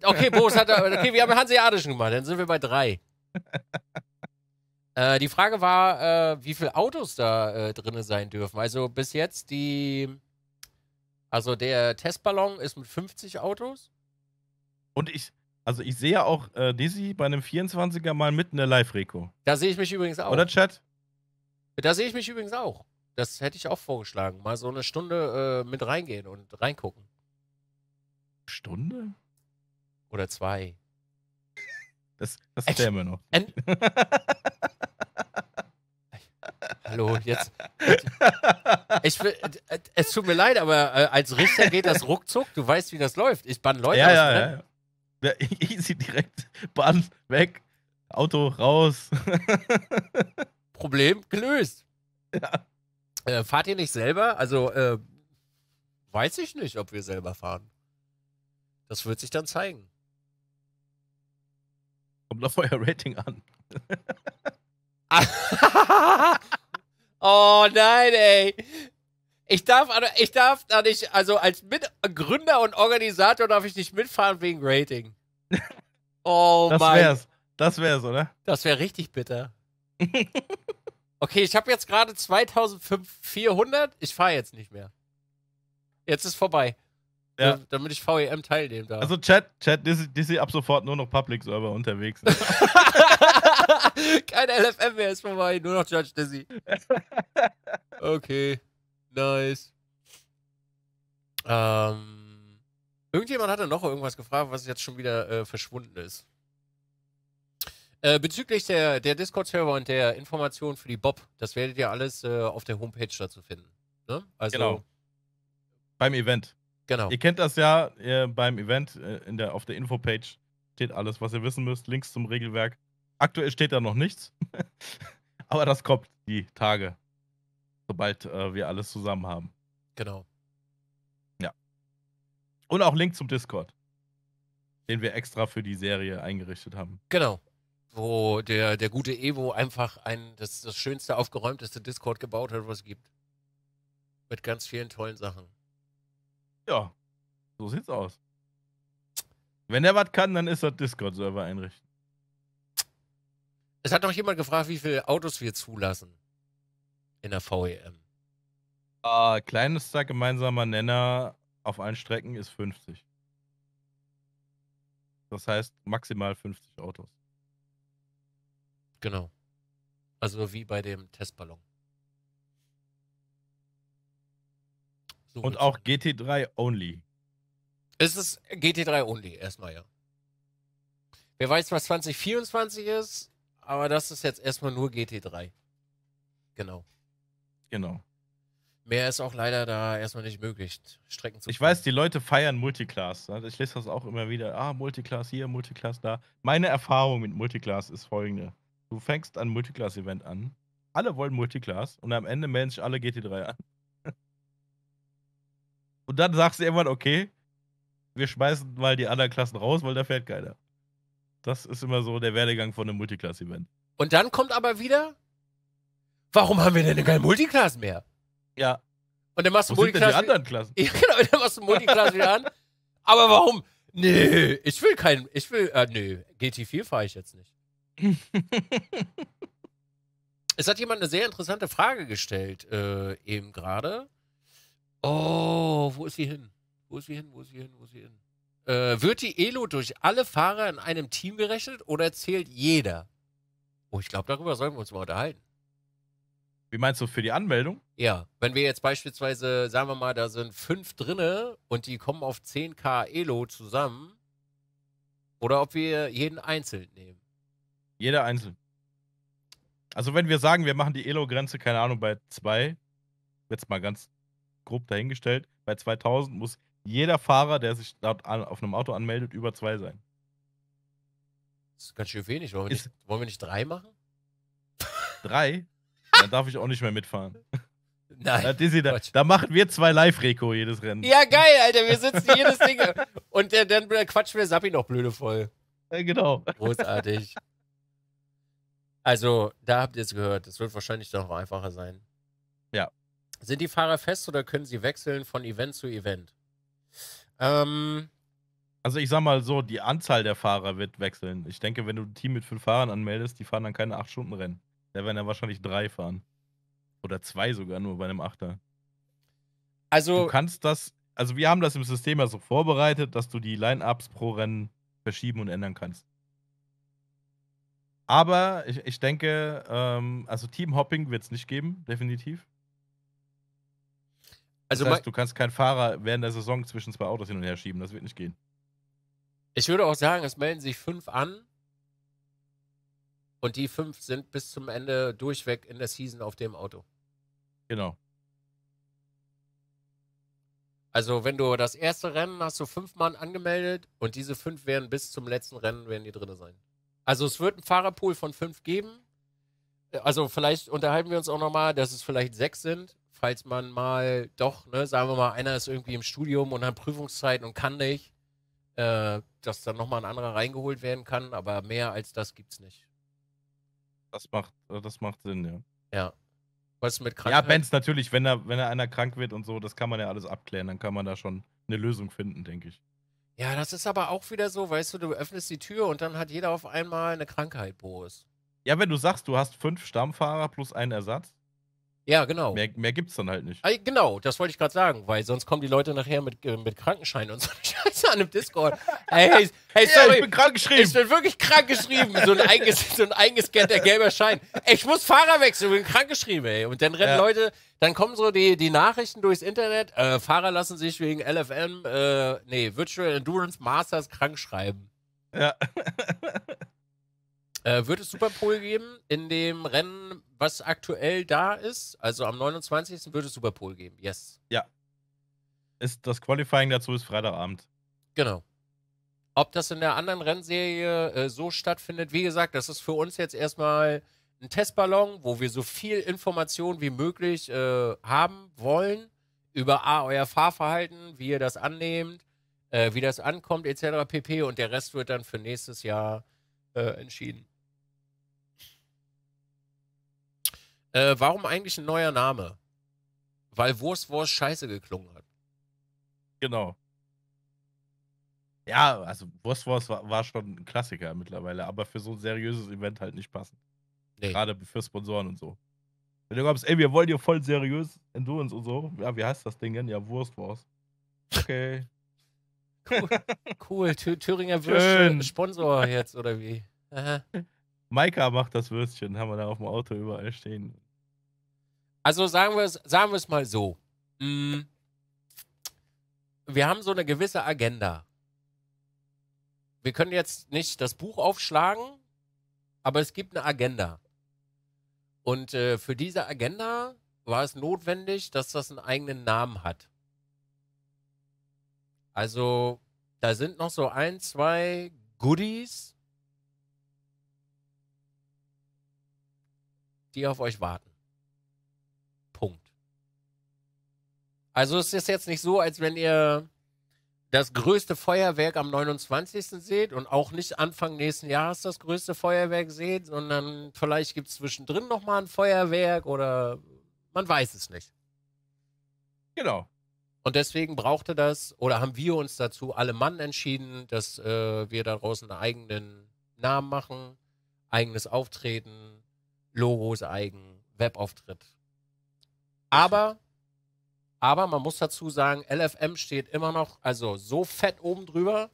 Okay, Boris hat. Okay, wir haben Hanseatischen gemacht. Dann sind wir bei drei. äh, die Frage war, äh, wie viele Autos da äh, drin sein dürfen. Also bis jetzt die. Also der Testballon ist mit 50 Autos. Und ich, also ich sehe auch äh, Dizzy bei einem 24er mal mitten in der Live-Reko. Da sehe ich mich übrigens auch. Oder Chat? Da sehe ich mich übrigens auch. Das hätte ich auch vorgeschlagen. Mal so eine Stunde äh, mit reingehen und reingucken. Stunde? Oder zwei. Das, das klären wir noch. Hallo, jetzt. Ich will, äh, äh, es tut mir leid, aber äh, als Richter geht das ruckzuck. Du weißt, wie das läuft. Ich bann Leute ja, aus. Ja, ja, ja. Ja, easy direkt. Bahn weg. Auto raus. Problem gelöst. Ja. Äh, fahrt ihr nicht selber? Also, äh, weiß ich nicht, ob wir selber fahren. Das wird sich dann zeigen. Kommt auf euer Rating an. oh nein, ey. Ich darf, ich darf da nicht, also als Mitgründer und Organisator darf ich nicht mitfahren wegen Rating. Oh das mein. Wär's. Das wär's, oder? Das wäre richtig bitter. okay, ich habe jetzt gerade 2400. Ich fahre jetzt nicht mehr. Jetzt ist vorbei. Ja. Äh, damit ich VEM teilnehmen darf. Also, Chat, Chat, Dizzy ab sofort nur noch Public-Server unterwegs. Kein LFM mehr ist vorbei, nur noch Judge Dizzy. Okay. Nice. Ähm, irgendjemand hatte noch irgendwas gefragt, was jetzt schon wieder äh, verschwunden ist. Äh, bezüglich der, der Discord-Server und der Informationen für die Bob, das werdet ihr alles äh, auf der Homepage dazu finden. Ne? Also, genau. Beim Event. Genau. Ihr kennt das ja äh, beim Event äh, in der, auf der Infopage steht alles, was ihr wissen müsst. Links zum Regelwerk. Aktuell steht da noch nichts, aber das kommt die Tage sobald äh, wir alles zusammen haben. Genau. Ja. Und auch Link zum Discord, den wir extra für die Serie eingerichtet haben. Genau. Wo der, der gute Evo einfach ein, das, das schönste, aufgeräumteste Discord gebaut hat, was es gibt. Mit ganz vielen tollen Sachen. Ja, so sieht's aus. Wenn er was kann, dann ist das Discord-Server einrichten. Es hat noch jemand gefragt, wie viele Autos wir zulassen in der VEM? Äh, ah, kleinster gemeinsamer Nenner auf allen Strecken ist 50. Das heißt maximal 50 Autos. Genau. Also wie bei dem Testballon. So Und auch GT3 only. Es ist GT3 only erstmal, ja. Wer weiß, was 2024 ist, aber das ist jetzt erstmal nur GT3. Genau. Genau. Mehr ist auch leider da erstmal nicht möglich, Strecken zu. Ich fahren. weiß, die Leute feiern Multiclass. Ne? Ich lese das auch immer wieder. Ah, Multiclass hier, Multiclass da. Meine Erfahrung mit Multiclass ist folgende: Du fängst ein Multiclass-Event an. Alle wollen Multiclass und am Ende melden sich alle GT3 an. und dann sagst du irgendwann, okay, wir schmeißen mal die anderen Klassen raus, weil da fährt keiner. Das ist immer so der Werdegang von einem Multiclass-Event. Und dann kommt aber wieder, warum haben wir denn keine Multiklassen mehr? Ja. Und dann machst du Wo Multiklassen. Sind denn die anderen Klassen? Ja, genau, dann machst du Multiklassen wieder an. Aber warum? Nö, ich will keinen, ich will, äh, nö, GT4 fahre ich jetzt nicht. es hat jemand eine sehr interessante Frage gestellt, äh, eben gerade. Oh, wo ist sie hin? Wo ist sie hin? Wo ist sie hin? Wo ist sie hin? Äh, wird die Elo durch alle Fahrer in einem Team gerechnet oder zählt jeder? Oh, ich glaube, darüber sollen wir uns mal unterhalten. Wie meinst du für die Anmeldung? Ja, wenn wir jetzt beispielsweise, sagen wir mal, da sind fünf drinne und die kommen auf 10k Elo zusammen. Oder ob wir jeden einzeln nehmen. Jeder einzeln. Also wenn wir sagen, wir machen die Elo-Grenze, keine Ahnung, bei zwei, jetzt mal ganz grob dahingestellt, bei 2000 muss jeder Fahrer, der sich dort an, auf einem Auto anmeldet, über zwei sein. Das ist ganz schön wenig. Wollen wir, nicht, wollen wir nicht drei machen? Drei? Dann darf ich auch nicht mehr mitfahren. Nein. Dizzy, da, da, machen wir zwei Live-Reko jedes Rennen. Ja, geil, Alter. Wir sitzen jedes Ding. Und der, dann quatschen wir Sappi noch blöde voll. Ja, genau. Großartig. Also, da habt ihr es gehört. Es wird wahrscheinlich noch einfacher sein. Ja. Sind die Fahrer fest oder können sie wechseln von Event zu Event? Ähm, also, ich sag mal so, die Anzahl der Fahrer wird wechseln. Ich denke, wenn du ein Team mit fünf Fahrern anmeldest, die fahren dann keine acht Stunden Rennen. Da werden ja wahrscheinlich drei fahren. Oder zwei sogar nur bei einem Achter. Also. Du kannst das. Also, wir haben das im System ja so vorbereitet, dass du die Line-Ups pro Rennen verschieben und ändern kannst. Aber ich, ich denke, ähm, also Team-Hopping wird es nicht geben, definitiv. Also das heißt, du kannst keinen Fahrer während der Saison zwischen zwei Autos hin und her schieben. Das wird nicht gehen. Ich würde auch sagen, es melden sich fünf an und die fünf sind bis zum Ende durchweg in der Season auf dem Auto. Genau. Also wenn du das erste Rennen hast du fünf Mann angemeldet und diese fünf werden bis zum letzten Rennen werden die drin sein. Also es wird einen Fahrerpool von fünf geben. Also vielleicht unterhalten wir uns auch nochmal, dass es vielleicht sechs sind, falls man mal doch, ne, sagen wir mal, einer ist irgendwie im Studium und hat Prüfungszeiten und kann nicht, äh, dass dann nochmal ein anderer reingeholt werden kann, aber mehr als das gibt es nicht. Das macht, äh, das macht Sinn, ja. Ja. Was mit Krankheit? Ja, Benz natürlich, wenn er, wenn er einer krank wird und so, das kann man ja alles abklären, dann kann man da schon eine Lösung finden, denke ich. Ja, das ist aber auch wieder so, weißt du, du öffnest die Tür und dann hat jeder auf einmal eine Krankheit, Boris. Ja, wenn du sagst, du hast fünf Stammfahrer plus einen Ersatz, ja, genau. Mehr, mehr es dann halt nicht. Genau, das wollte ich gerade sagen, weil sonst kommen die Leute nachher mit, äh, mit Krankenschein und so Scheiße an dem Discord. Hey, hey, hey sorry. Ja, ich bin krank geschrieben. Ich bin wirklich krank geschrieben. So ein, so ein eingescannter gelber Schein. Ey, ich muss Fahrer wechseln, ich bin krank geschrieben, ey. Und dann rennen ja. Leute, dann kommen so die, die Nachrichten durchs Internet. Äh, Fahrer lassen sich wegen LFM, äh, nee, Virtual Endurance Masters krank schreiben. Ja. Äh, wird es Superpole geben in dem Rennen, was aktuell da ist? Also am 29. wird es Superpole geben, yes. Ja. Ist das Qualifying dazu ist Freitagabend. Genau. Ob das in der anderen Rennserie äh, so stattfindet, wie gesagt, das ist für uns jetzt erstmal ein Testballon, wo wir so viel Information wie möglich äh, haben wollen über A, euer Fahrverhalten, wie ihr das annehmt, äh, wie das ankommt, etc. pp. Und der Rest wird dann für nächstes Jahr äh, entschieden. Äh, warum eigentlich ein neuer Name? Weil Wurst Wurstwurst scheiße geklungen hat. Genau. Ja, also Wurst war, war schon ein Klassiker mittlerweile, aber für so ein seriöses Event halt nicht passend. Nee. Gerade für Sponsoren und so. Wenn du glaubst, ey, wir wollen hier voll seriös Endurance und so. Ja, wie heißt das Ding denn? Ja, Wurst Wurstwurst. Okay. Cool, cool. Thüringer Würstchen, Sponsor jetzt, oder wie? Aha. Maika macht das Würstchen, haben wir da auf dem Auto überall stehen. Also sagen wir es, sagen wir es mal so. Mm. Wir haben so eine gewisse Agenda. Wir können jetzt nicht das Buch aufschlagen, aber es gibt eine Agenda. Und äh, für diese Agenda war es notwendig, dass das einen eigenen Namen hat. Also da sind noch so ein, zwei Goodies, die auf euch warten. Also es ist jetzt nicht so, als wenn ihr das größte Feuerwerk am 29. seht und auch nicht Anfang nächsten Jahres das größte Feuerwerk seht, sondern vielleicht gibt es zwischendrin nochmal ein Feuerwerk oder man weiß es nicht. Genau. Und deswegen brauchte das, oder haben wir uns dazu alle Mann entschieden, dass äh, wir daraus einen eigenen Namen machen, eigenes Auftreten, Logos eigen, Webauftritt. Aber aber man muss dazu sagen, LFM steht immer noch, also so fett oben drüber.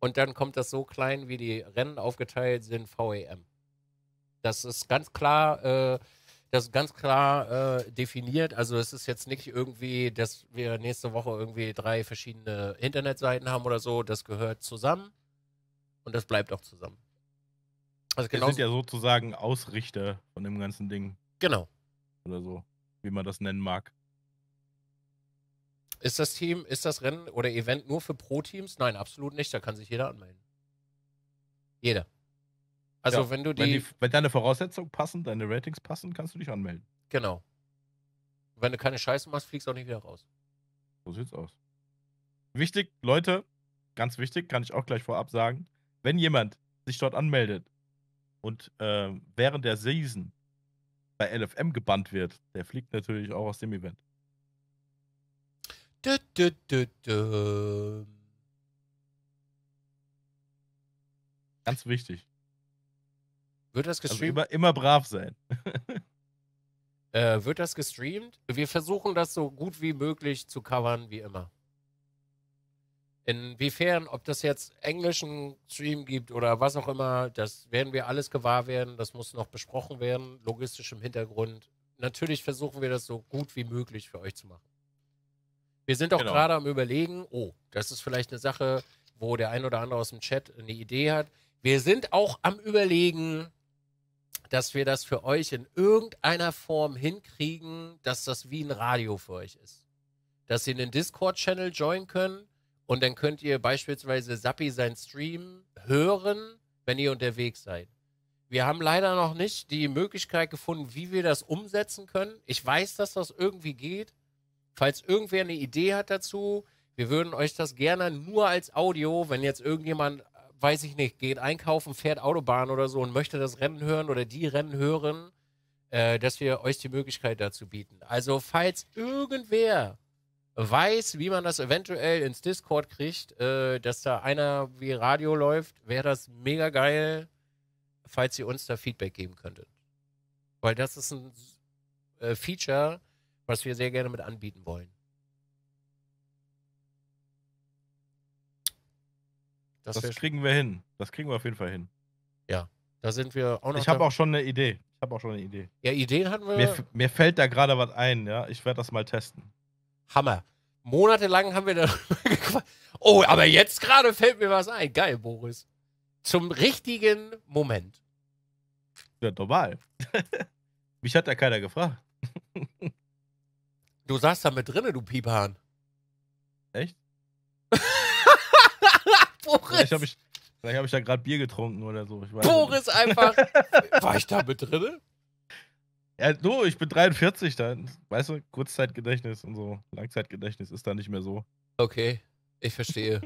Und dann kommt das so klein, wie die Rennen aufgeteilt sind, VEM. Das ist ganz klar, äh, das ist ganz klar äh, definiert. Also es ist jetzt nicht irgendwie, dass wir nächste Woche irgendwie drei verschiedene Internetseiten haben oder so. Das gehört zusammen und das bleibt auch zusammen. Also genau sind ja sozusagen Ausrichter von dem ganzen Ding. Genau. Oder so, wie man das nennen mag. Ist das Team, ist das Rennen oder Event nur für Pro-Teams? Nein, absolut nicht. Da kann sich jeder anmelden. Jeder. Also ja, wenn du die wenn, die wenn, deine Voraussetzungen passen, deine Ratings passen, kannst du dich anmelden. Genau. wenn du keine Scheiße machst, fliegst du auch nicht wieder raus. So sieht's aus. Wichtig, Leute, ganz wichtig, kann ich auch gleich vorab sagen, wenn jemand sich dort anmeldet und äh, während der Season bei LFM gebannt wird, der fliegt natürlich auch aus dem Event. Du, du, du, Ganz wichtig. Wird das also gestreamt? Also immer, immer brav sein. äh, wird das gestreamt? Wir versuchen das so gut wie möglich zu covern, wie immer. Inwiefern, ob das jetzt englischen Stream gibt oder was auch immer, das werden wir alles gewahr werden. Das muss noch besprochen werden, logistisch im Hintergrund. Natürlich versuchen wir das so gut wie möglich für euch zu machen. Wir sind auch genau. gerade am Überlegen, oh, das ist vielleicht eine Sache, wo der ein oder andere aus dem Chat eine Idee hat. Wir sind auch am Überlegen, dass wir das für euch in irgendeiner Form hinkriegen, dass das wie ein Radio für euch ist. Dass ihr einen Discord-Channel joinen könnt und dann könnt ihr beispielsweise Sappi sein Stream hören, wenn ihr unterwegs seid. Wir haben leider noch nicht die Möglichkeit gefunden, wie wir das umsetzen können. Ich weiß, dass das irgendwie geht. Falls irgendwer eine Idee hat dazu, wir würden euch das gerne nur als Audio, wenn jetzt irgendjemand, äh, weiß ich nicht, geht einkaufen, fährt Autobahn oder so und möchte das Rennen hören oder die Rennen hören, äh, dass wir euch die Möglichkeit dazu bieten. Also falls irgendwer weiß, wie man das eventuell ins Discord kriegt, äh, dass da einer wie Radio läuft, wäre das mega geil, falls ihr uns da Feedback geben könntet. Weil das ist ein äh, Feature, was wir sehr gerne mit anbieten wollen. Das, das kriegen wir hin. Das kriegen wir auf jeden Fall hin. Ja, da sind wir auch noch. Ich habe auch schon eine Idee. Ich habe auch schon eine Idee. Ja, Ideen hatten wir. Mir, mir fällt da gerade was ein, ja. Ich werde das mal testen. Hammer. Monatelang haben wir da. oh, aber jetzt gerade fällt mir was ein. Geil, Boris. Zum richtigen Moment. Ja, normal. Mich hat da keiner gefragt. Du saßt da mit drinne, du Piephahn. Echt? Boris. Vielleicht habe ich, vielleicht hab ich da gerade Bier getrunken oder so. Boris nicht. einfach. War ich da mit drin? Ja, du, ich bin 43, dann, weißt du, Kurzzeitgedächtnis und so, Langzeitgedächtnis ist da nicht mehr so. Okay, ich verstehe.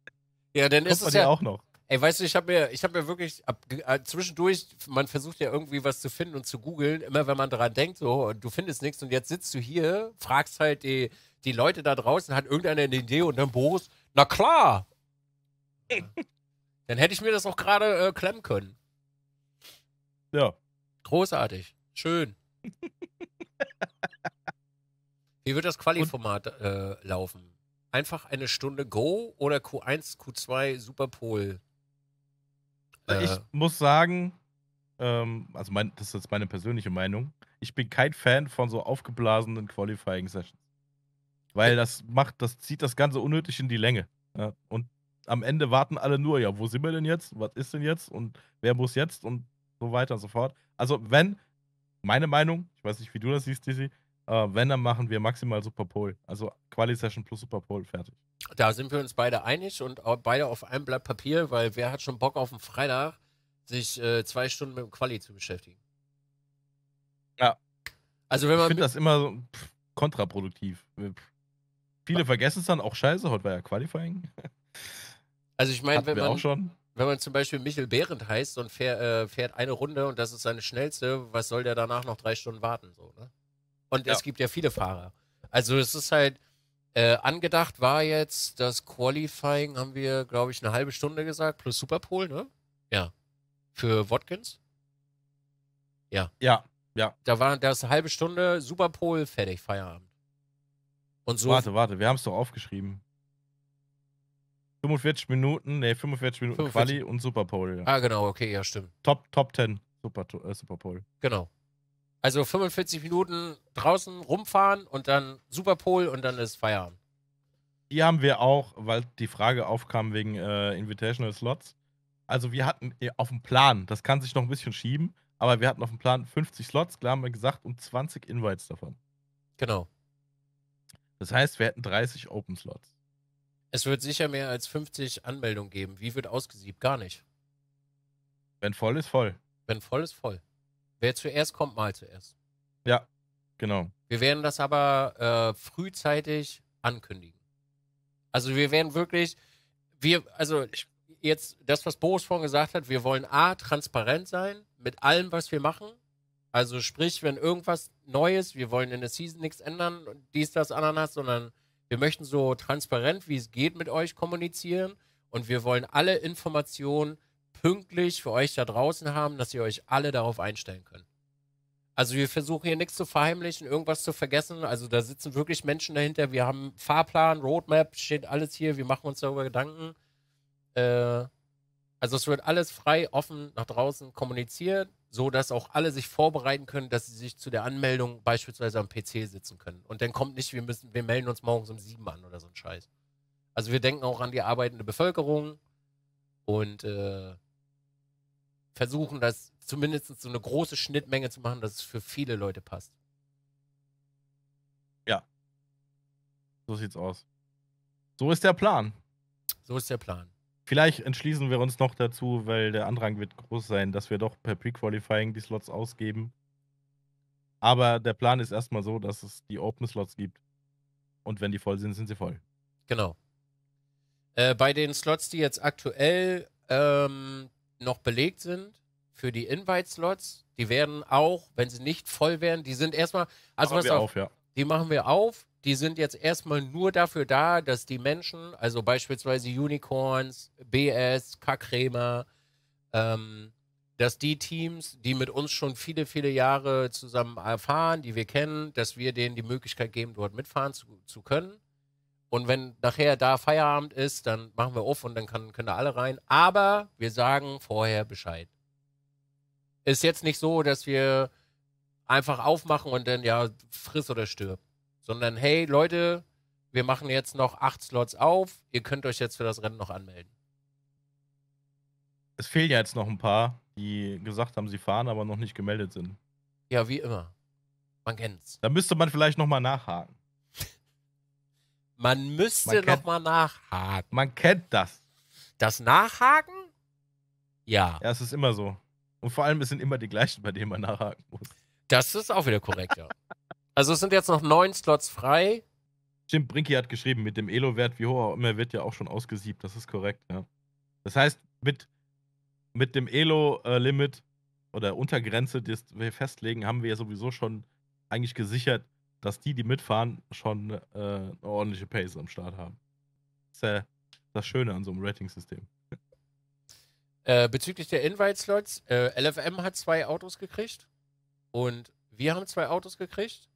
ja, dann Kommt ist es ja auch noch. Ey, weißt du, ich habe mir, ich hab mir wirklich ab, äh, zwischendurch, man versucht ja irgendwie was zu finden und zu googeln, immer wenn man daran denkt, so, und du findest nichts und jetzt sitzt du hier, fragst halt die, die Leute da draußen, hat irgendeiner eine Idee und dann Boris, na klar! dann hätte ich mir das auch gerade äh, klemmen können. Ja. Großartig. Schön. Wie wird das Quali-Format äh, laufen? Einfach eine Stunde Go oder Q1, Q2 Superpol? ich äh. muss sagen, ähm, also mein, das ist jetzt meine persönliche Meinung, ich bin kein Fan von so aufgeblasenen Qualifying-Sessions. Weil das macht, das zieht das Ganze unnötig in die Länge. Ja? Und am Ende warten alle nur, ja, wo sind wir denn jetzt? Was ist denn jetzt? Und wer muss jetzt? Und so weiter und so fort. Also, wenn, meine Meinung, ich weiß nicht, wie du das siehst, Dizzy, äh, wenn, dann machen wir maximal Superpol. Also Quali-Session plus Superpol, fertig. Da sind wir uns beide einig und beide auf einem Blatt Papier, weil wer hat schon Bock auf einen Freitag, sich äh, zwei Stunden mit dem Quali zu beschäftigen? Ja. Also wenn man. Ich finde das immer so pff, kontraproduktiv. Pff. Viele ah. vergessen es dann auch scheiße, heute war ja Qualifying. Also ich meine, wenn man. Auch schon wenn man zum Beispiel Michel Behrendt heißt und fähr, äh, fährt eine Runde und das ist seine schnellste, was soll der danach noch drei Stunden warten? So, ne? Und ja. es gibt ja viele Fahrer. Also es ist halt, äh, angedacht war jetzt das Qualifying, haben wir, glaube ich, eine halbe Stunde gesagt, plus Superpole, ne? Ja. Für Watkins? Ja. Ja, ja. Da war das halbe Stunde Superpole, fertig, Feierabend. Und so. Warte, warte, wir haben es doch aufgeschrieben. 45 Minuten, nee, 45 Minuten 45. Quali und Superpole. Ja. Ah, genau, okay, ja, stimmt. Top, Top 10 Super, äh, Superpole. Genau. Also 45 Minuten draußen rumfahren und dann Superpol und dann ist Feierabend. Die haben wir auch, weil die Frage aufkam wegen äh, Invitational Slots. Also wir hatten äh, auf dem Plan, das kann sich noch ein bisschen schieben, aber wir hatten auf dem Plan 50 Slots, klar haben wir gesagt, und 20 Invites davon. Genau. Das heißt, wir hätten 30 Open Slots. Es wird sicher mehr als 50 Anmeldungen geben. Wie wird ausgesiebt? Gar nicht. Wenn voll ist, voll. Wenn voll ist, voll. Wer zuerst kommt, mal zuerst. Ja, genau. Wir werden das aber äh, frühzeitig ankündigen. Also wir werden wirklich, wir, also jetzt das, was Boris vorhin gesagt hat, wir wollen A, transparent sein mit allem, was wir machen. Also sprich, wenn irgendwas Neues, wir wollen in der Season nichts ändern dies, das, Ananas, sondern wir möchten so transparent, wie es geht, mit euch kommunizieren und wir wollen alle Informationen pünktlich für euch da draußen haben, dass ihr euch alle darauf einstellen könnt. Also wir versuchen hier nichts zu verheimlichen, irgendwas zu vergessen. Also da sitzen wirklich Menschen dahinter. Wir haben Fahrplan, Roadmap, steht alles hier. Wir machen uns darüber Gedanken. Äh, also es wird alles frei, offen nach draußen kommuniziert, so dass auch alle sich vorbereiten können, dass sie sich zu der Anmeldung beispielsweise am PC sitzen können. Und dann kommt nicht, wir müssen, wir melden uns morgens um sieben an oder so ein Scheiß. Also wir denken auch an die arbeitende Bevölkerung und äh, versuchen, das zumindest so eine große Schnittmenge zu machen, dass es für viele Leute passt. Ja. So sieht's aus. So ist der Plan. So ist der Plan. Vielleicht entschließen wir uns noch dazu, weil der Andrang wird groß sein, dass wir doch per Pre-Qualifying die Slots ausgeben. Aber der Plan ist erstmal so, dass es die Open-Slots gibt. Und wenn die voll sind, sind sie voll. Genau. Äh, bei den Slots, die jetzt aktuell ähm, noch belegt sind für die Invite-Slots. Die werden auch, wenn sie nicht voll werden, die sind erstmal, also machen was auf, auf ja. die machen wir auf. Die sind jetzt erstmal nur dafür da, dass die Menschen, also beispielsweise Unicorns, BS, Kakremer, ähm, dass die Teams, die mit uns schon viele, viele Jahre zusammen erfahren, die wir kennen, dass wir denen die Möglichkeit geben, dort mitfahren zu, zu können. Und wenn nachher da Feierabend ist, dann machen wir auf und dann kann, können da alle rein. Aber wir sagen vorher Bescheid. Ist jetzt nicht so, dass wir einfach aufmachen und dann ja friss oder stirb. Sondern hey Leute, wir machen jetzt noch acht Slots auf. Ihr könnt euch jetzt für das Rennen noch anmelden. Es fehlen ja jetzt noch ein paar, die gesagt haben, sie fahren, aber noch nicht gemeldet sind. Ja, wie immer. Man kennt's. Da müsste man vielleicht nochmal nachhaken. Man müsste nochmal nachhaken. Man kennt das. Das Nachhaken? Ja. Ja, es ist immer so. Und vor allem, es sind immer die gleichen, bei denen man nachhaken muss. Das ist auch wieder korrekt, ja. Also es sind jetzt noch neun Slots frei. Stimmt, Brinki hat geschrieben, mit dem Elo-Wert, wie hoch auch immer, wird ja auch schon ausgesiebt. Das ist korrekt, ja. Das heißt, mit, mit dem Elo-Limit oder Untergrenze, die wir festlegen, haben wir ja sowieso schon eigentlich gesichert, dass die, die mitfahren, schon äh, eine ordentliche Pace am Start haben. Das ist ja das Schöne an so einem Rating-System. Äh, bezüglich der Invite-Slots, äh, LFM hat zwei Autos gekriegt und wir haben zwei Autos gekriegt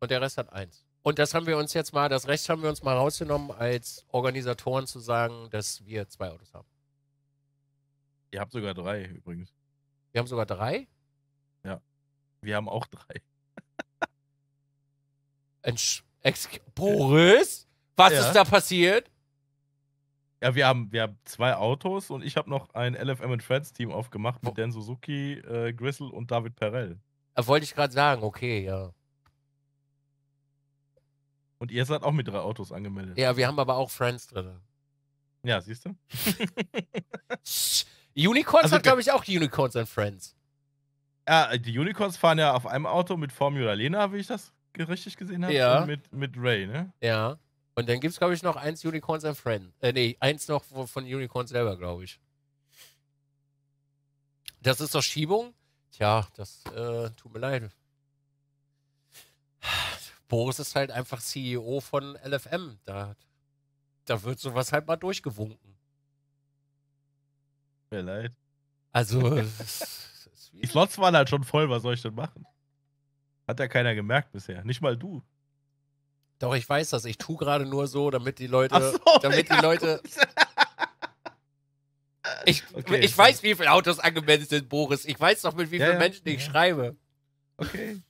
und der Rest hat eins. Und das haben wir uns jetzt mal, das Recht haben wir uns mal rausgenommen, als Organisatoren zu sagen, dass wir zwei Autos haben. Ihr habt sogar drei übrigens. Wir haben sogar drei? Ja. Wir haben auch drei. Entsch Ex Boris? Was ja. ist da passiert? Ja, wir haben, wir haben zwei Autos und ich habe noch ein LFM and Friends Team aufgemacht mit Dan Suzuki, äh, Grissel und David Perrell. Äh, wollte ich gerade sagen, okay, ja. Und ihr seid auch mit drei Autos angemeldet. Ja, wir haben aber auch Friends drin. Ja, siehst du? Unicorns also, hat, glaube ich, auch die Unicorns and Friends. Ja, ah, die Unicorns fahren ja auf einem Auto mit Formula Lena, wie ich das richtig gesehen habe, ja. mit, mit Ray, ne? Ja. Und dann gibt es, glaube ich, noch eins Unicorns and Friends. Äh, nee, eins noch von Unicorns selber, glaube ich. Das ist doch Schiebung? Tja, das äh, tut mir leid. Boris ist halt einfach CEO von LFM. Da, da wird sowas halt mal durchgewunken. Mir leid. Also, die Slots waren halt schon voll, was soll ich denn machen? Hat ja keiner gemerkt bisher. Nicht mal du. Doch, ich weiß das. Ich tue gerade nur so, damit die Leute. So, damit ja, die Leute. Ich, okay, ich weiß, wie viele Autos angemeldet sind, Boris. Ich weiß doch, mit wie ja, vielen ja. Menschen ich schreibe. Okay.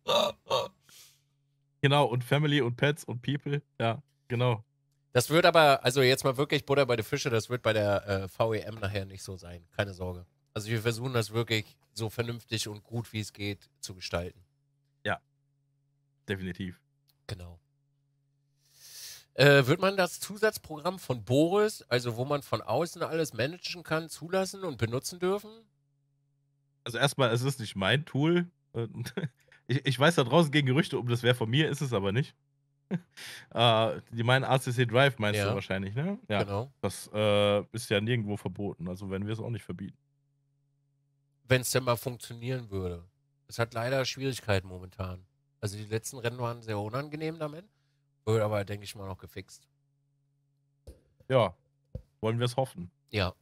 genau, und Family und Pets und People. Ja, genau. Das wird aber, also jetzt mal wirklich Butter bei den Fische, das wird bei der äh, VEM nachher nicht so sein. Keine Sorge. Also wir versuchen das wirklich so vernünftig und gut wie es geht zu gestalten. Ja, definitiv. Genau. Äh, wird man das Zusatzprogramm von Boris, also wo man von außen alles managen kann, zulassen und benutzen dürfen? Also erstmal, es ist nicht mein Tool. Ich, ich weiß da draußen gegen Gerüchte um, das wäre von mir, ist es aber nicht. äh, die meinen ACC Drive meinst ja. du wahrscheinlich, ne? Ja. Genau. Das äh, ist ja nirgendwo verboten, also werden wir es auch nicht verbieten wenn es denn mal funktionieren würde. Es hat leider Schwierigkeiten momentan. Also die letzten Rennen waren sehr unangenehm damit. Wird aber, denke ich mal, noch gefixt. Ja, wollen wir es hoffen. Ja.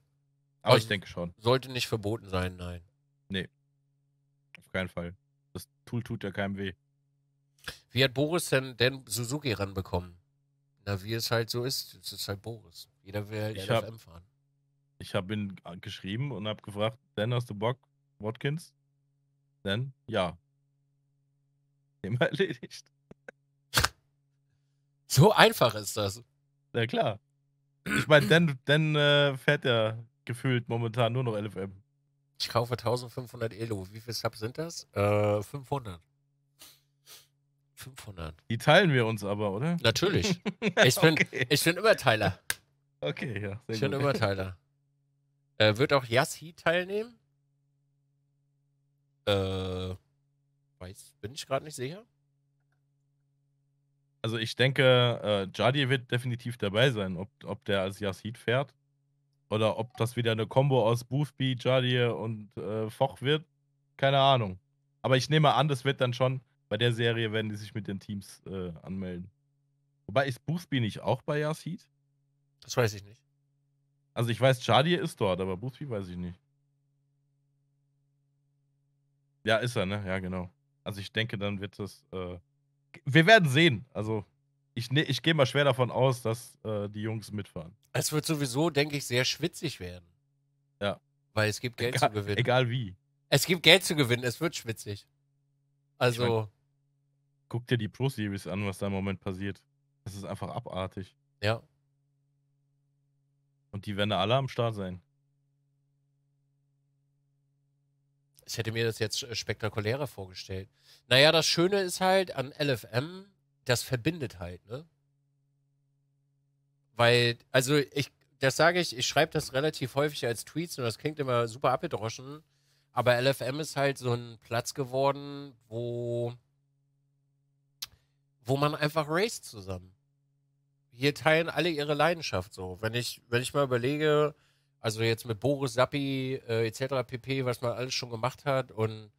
Aber also ich denke schon. Sollte nicht verboten sein, nein. Nee. Auf keinen Fall. Das Tool tut ja keinem weh. Wie hat Boris denn den Suzuki ranbekommen? Na, wie es halt so ist. Es ist halt Boris. Jeder will halt ich LFM hab, fahren. Ich habe ihn äh, geschrieben und habe gefragt, Dan, hast du Bock? Watkins, Denn ja. Thema erledigt. So einfach ist das. Na ja, klar. Ich meine, denn, dann äh, fährt er gefühlt momentan nur noch LFM. Ich kaufe 1500 Elo. Wie viele Subs sind das? Äh, 500. 500. Die teilen wir uns aber, oder? Natürlich. Ich bin, okay. ich bin Überteiler. Okay, ja. ich bin immer Teiler. Äh, wird auch Yassi teilnehmen? Äh, weiß, bin ich gerade nicht sicher. Also ich denke, äh, Jadi wird definitiv dabei sein, ob, ob der als Yassid fährt. Oder ob das wieder eine Kombo aus Boothby, Jadir und äh, Foch wird. Keine Ahnung. Aber ich nehme an, das wird dann schon bei der Serie, wenn die sich mit den Teams äh, anmelden. Wobei ist Boothby nicht auch bei Yassid? Das weiß ich nicht. Also ich weiß, Jadir ist dort, aber Boothby weiß ich nicht. Ja, ist er, ne? Ja, genau. Also ich denke, dann wird das. Äh, wir werden sehen. Also ich, ne, ich gehe mal schwer davon aus, dass äh, die Jungs mitfahren. Es wird sowieso, denke ich, sehr schwitzig werden. Ja. Weil es gibt Geld egal, zu gewinnen. Egal wie. Es gibt Geld zu gewinnen, es wird schwitzig. Also. mein, guck dir die Pro Series an, was da im Moment passiert. Das ist einfach abartig. Ja. Und die werden da alle am Start sein. Ich hätte mir das jetzt äh, spektakulärer vorgestellt. Naja, das Schöne ist halt an LFM, das verbindet halt, ne? Weil, also ich, das sage ich, ich schreibe das relativ häufig als Tweets und das klingt immer super abgedroschen, aber LFM ist halt so ein Platz geworden, wo, wo man einfach race zusammen. Hier teilen alle ihre Leidenschaft so. Wenn ich, wenn ich mal überlege, also jetzt mit Boris Sappi äh, etc. pp., was man alles schon gemacht hat. Und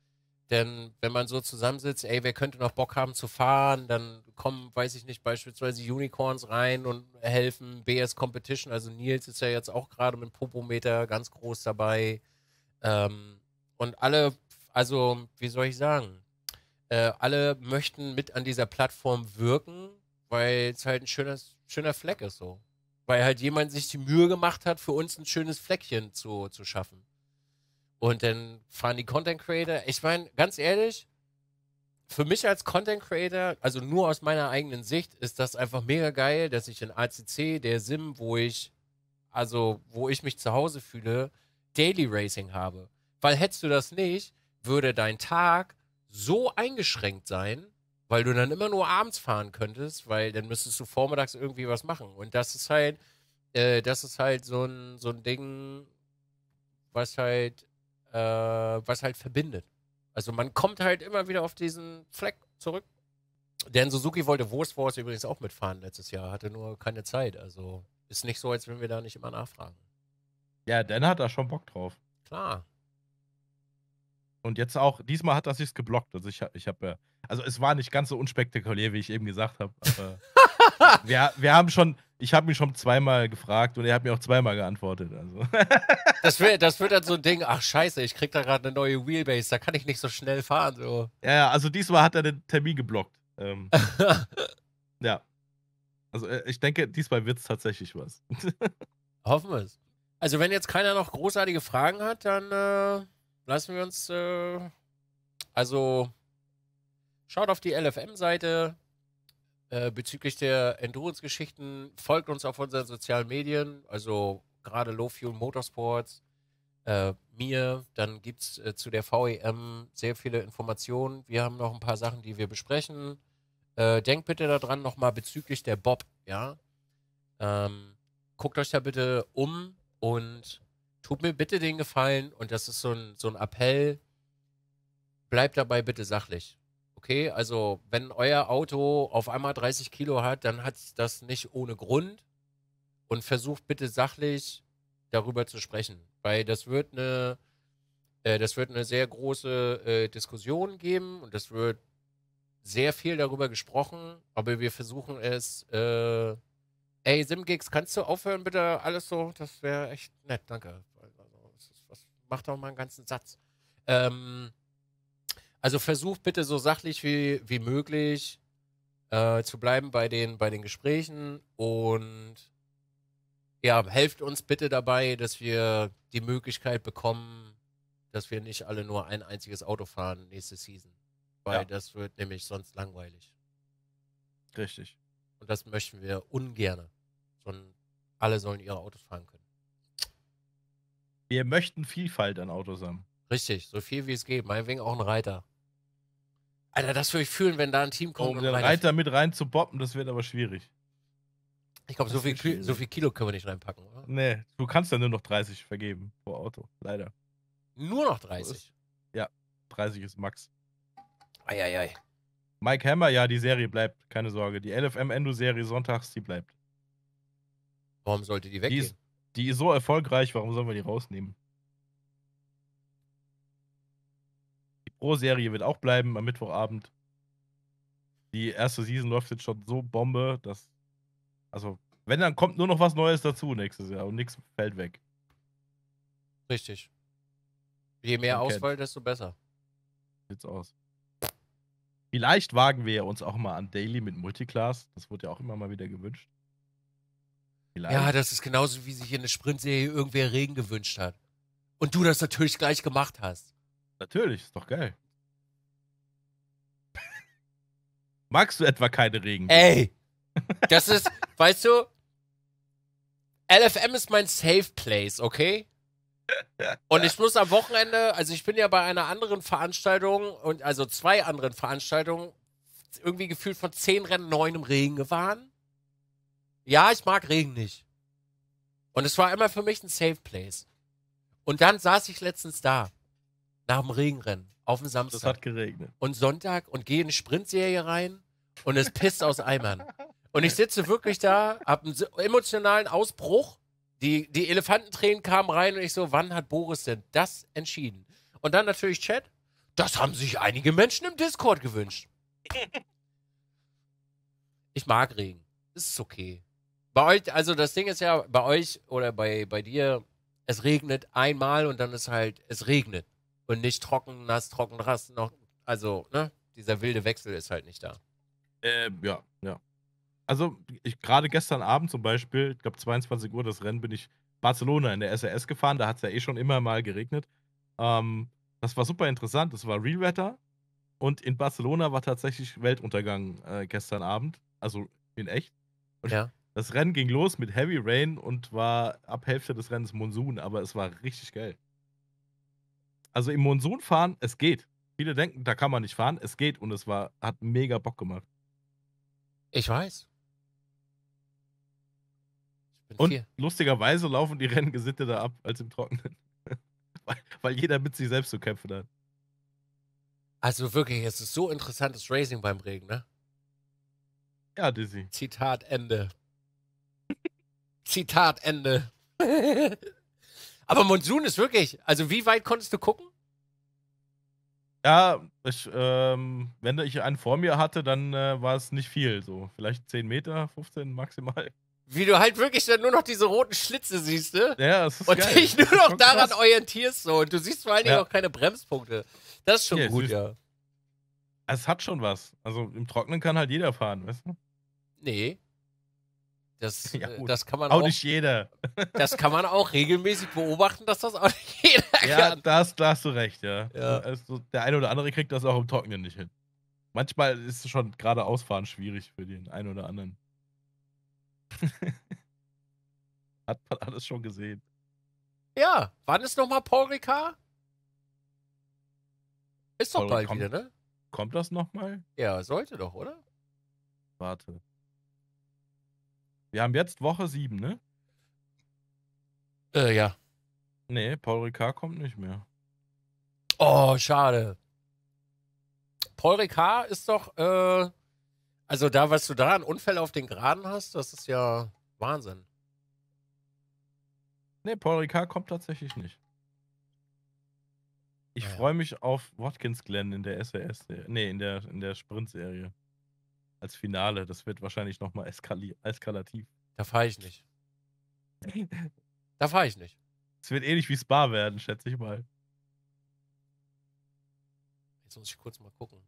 denn wenn man so zusammensitzt, ey, wer könnte noch Bock haben zu fahren, dann kommen, weiß ich nicht, beispielsweise Unicorns rein und helfen. BS Competition, also Nils ist ja jetzt auch gerade mit Popometer ganz groß dabei. Ähm, und alle, also wie soll ich sagen, äh, alle möchten mit an dieser Plattform wirken, weil es halt ein schönes, schöner Fleck ist so weil halt jemand sich die Mühe gemacht hat, für uns ein schönes Fleckchen zu, zu schaffen. Und dann fahren die Content Creator, ich meine, ganz ehrlich, für mich als Content Creator, also nur aus meiner eigenen Sicht, ist das einfach mega geil, dass ich in ACC, der Sim, wo ich, also wo ich mich zu Hause fühle, Daily Racing habe. Weil hättest du das nicht, würde dein Tag so eingeschränkt sein, weil du dann immer nur abends fahren könntest, weil dann müsstest du vormittags irgendwie was machen. Und das ist halt, äh, das ist halt so ein, so ein Ding, was halt, äh, was halt verbindet. Also man kommt halt immer wieder auf diesen Fleck zurück. Denn Suzuki wollte Wurst Wars übrigens auch mitfahren letztes Jahr, hatte nur keine Zeit. Also ist nicht so, als wenn wir da nicht immer nachfragen. Ja, Dan hat da schon Bock drauf. Klar. Und jetzt auch, diesmal hat er sich's geblockt. Also ich, ich habe, äh, also es war nicht ganz so unspektakulär, wie ich eben gesagt habe. wir, wir haben schon, ich habe mich schon zweimal gefragt und er hat mir auch zweimal geantwortet. Also. das, wird, das wird dann so ein Ding, ach scheiße, ich krieg da gerade eine neue Wheelbase, da kann ich nicht so schnell fahren. So. Ja, also diesmal hat er den Termin geblockt. Ähm, ja. Also äh, ich denke, diesmal wird's tatsächlich was. Hoffen wir es. Also wenn jetzt keiner noch großartige Fragen hat, dann... Äh lassen wir uns, äh, also schaut auf die LFM-Seite äh, bezüglich der Endurance-Geschichten, folgt uns auf unseren sozialen Medien, also gerade Low Fuel Motorsports, äh, mir, dann gibt es äh, zu der VEM sehr viele Informationen. Wir haben noch ein paar Sachen, die wir besprechen. Äh, denkt bitte daran nochmal bezüglich der Bob, ja. Ähm, guckt euch da bitte um und Tut mir bitte den Gefallen und das ist so ein, so ein Appell. Bleibt dabei bitte sachlich. Okay, also wenn euer Auto auf einmal 30 Kilo hat, dann hat es das nicht ohne Grund. Und versucht bitte sachlich darüber zu sprechen. Weil das wird eine, äh, das wird eine sehr große äh, Diskussion geben und es wird sehr viel darüber gesprochen, aber wir versuchen es. Äh, ey, Simgigs, kannst du aufhören, bitte? Alles so, das wäre echt nett, danke mach doch mal einen ganzen Satz. Ähm, also versucht bitte so sachlich wie, wie möglich äh, zu bleiben bei den, bei den Gesprächen und ja, helft uns bitte dabei, dass wir die Möglichkeit bekommen, dass wir nicht alle nur ein einziges Auto fahren nächste Season. Weil ja. das wird nämlich sonst langweilig. Richtig. Und das möchten wir ungern. Sondern alle sollen ihre Autos fahren können. Wir möchten Vielfalt an Autos haben. Richtig, so viel wie es geht. Meinetwegen auch ein Reiter. Alter, das würde ich fühlen, wenn da ein Team kommt. Oh, um den Reiter mit rein zu boppen, das wird aber schwierig. Ich glaube, so, viel, so viel Kilo können wir nicht reinpacken, oder? Nee, du kannst ja nur noch 30 vergeben pro Auto, leider. Nur noch 30? Ja, 30 ist Max. Eieiei. Mike Hammer, ja, die Serie bleibt, keine Sorge. Die LFM Endo-Serie sonntags, die bleibt. Warum sollte die weggehen? Die ist, die ist so erfolgreich, warum sollen wir die rausnehmen? Die Pro-Serie wird auch bleiben am Mittwochabend. Die erste Season läuft jetzt schon so Bombe, dass. Also, wenn, dann kommt nur noch was Neues dazu nächstes Jahr und nichts fällt weg. Richtig. Je mehr Man Auswahl, desto besser. Sieht's aus. Vielleicht wagen wir uns auch mal an Daily mit Multiclass. Das wurde ja auch immer mal wieder gewünscht. Vielleicht. Ja, das ist genauso, wie sich in der Sprintserie irgendwer Regen gewünscht hat. Und du das natürlich gleich gemacht hast. Natürlich, ist doch geil. Magst du etwa keine Regen? Ey! Das ist, weißt du, LFM ist mein Safe Place, okay? Und ich muss am Wochenende, also ich bin ja bei einer anderen Veranstaltung und also zwei anderen Veranstaltungen irgendwie gefühlt von zehn Rennen neun im Regen gefahren. Ja, ich mag Regen nicht. Und es war immer für mich ein Safe Place. Und dann saß ich letztens da, nach dem Regenrennen, auf dem Samstag. Es hat geregnet. Und Sonntag und gehe in eine Sprintserie rein und es pisst aus Eimern. Und ich sitze wirklich da, hab einen emotionalen Ausbruch. Die, die Elefantentränen kamen rein und ich so, wann hat Boris denn das entschieden? Und dann natürlich Chat. Das haben sich einige Menschen im Discord gewünscht. Ich mag Regen. Das ist okay bei euch, also das Ding ist ja, bei euch oder bei, bei dir, es regnet einmal und dann ist halt, es regnet. Und nicht trocken, nass, trocken, nass, noch, also, ne? Dieser wilde Wechsel ist halt nicht da. Äh, ja, ja. Also, ich gerade gestern Abend zum Beispiel, ich glaube 22 Uhr das Rennen, bin ich Barcelona in der SRS gefahren, da hat es ja eh schon immer mal geregnet. Ähm, das war super interessant, das war Real-Wetter und in Barcelona war tatsächlich Weltuntergang äh, gestern Abend, also in echt. Und ja. Das Rennen ging los mit Heavy Rain und war ab Hälfte des Rennens Monsun, aber es war richtig geil. Also im Monsun fahren, es geht. Viele denken, da kann man nicht fahren, es geht und es war, hat mega Bock gemacht. Ich weiß. Ich und hier. lustigerweise laufen die Rennen gesitteter ab als im Trockenen. weil, weil jeder mit sich selbst zu kämpfen hat. Also wirklich, es ist so interessantes Racing beim Regen, ne? Ja, Dizzy. Zitat Ende. Zitat Ende. Aber Monsoon ist wirklich, also wie weit konntest du gucken? Ja, ich, ähm, wenn ich einen vor mir hatte, dann äh, war es nicht viel. So, vielleicht 10 Meter, 15 maximal. Wie du halt wirklich dann nur noch diese roten Schlitze siehst, ne? Ja, das ist Und geil. dich nur noch daran krass. orientierst so. Und du siehst vor allen Dingen ja. auch keine Bremspunkte. Das ist schon ja, gut, ist, ja. Es hat schon was. Also im Trocknen kann halt jeder fahren, weißt du? Nee, das, ja, äh, das kann man auch, auch, nicht jeder. Das kann man auch regelmäßig beobachten, dass das auch nicht jeder ja, kann. Das, da hast du recht, ja. ja. Also, also, der eine oder andere kriegt das auch im Trockenen nicht hin. Manchmal ist es schon gerade ausfahren schwierig für den einen oder anderen. Hat man alles schon gesehen. Ja, wann ist nochmal Paul Ricard? Ist doch Paul bald kommt, wieder, ne? Kommt das nochmal? Ja, sollte doch, oder? Warte. Wir haben jetzt Woche 7, ne? Äh, ja. Nee, Paul Ricard kommt nicht mehr. Oh, schade. Paul Ricard ist doch, äh, also da, was du da an Unfälle auf den Geraden hast, das ist ja Wahnsinn. Nee, Paul Ricard kommt tatsächlich nicht. Ich ah, ja. freue mich auf Watkins Glenn in der SRS, nee, in der, in der Sprint-Serie als Finale. Das wird wahrscheinlich nochmal eskalativ. Da fahre ich nicht. da fahre ich nicht. Es wird ähnlich wie Spa werden, schätze ich mal. Jetzt muss ich kurz mal gucken.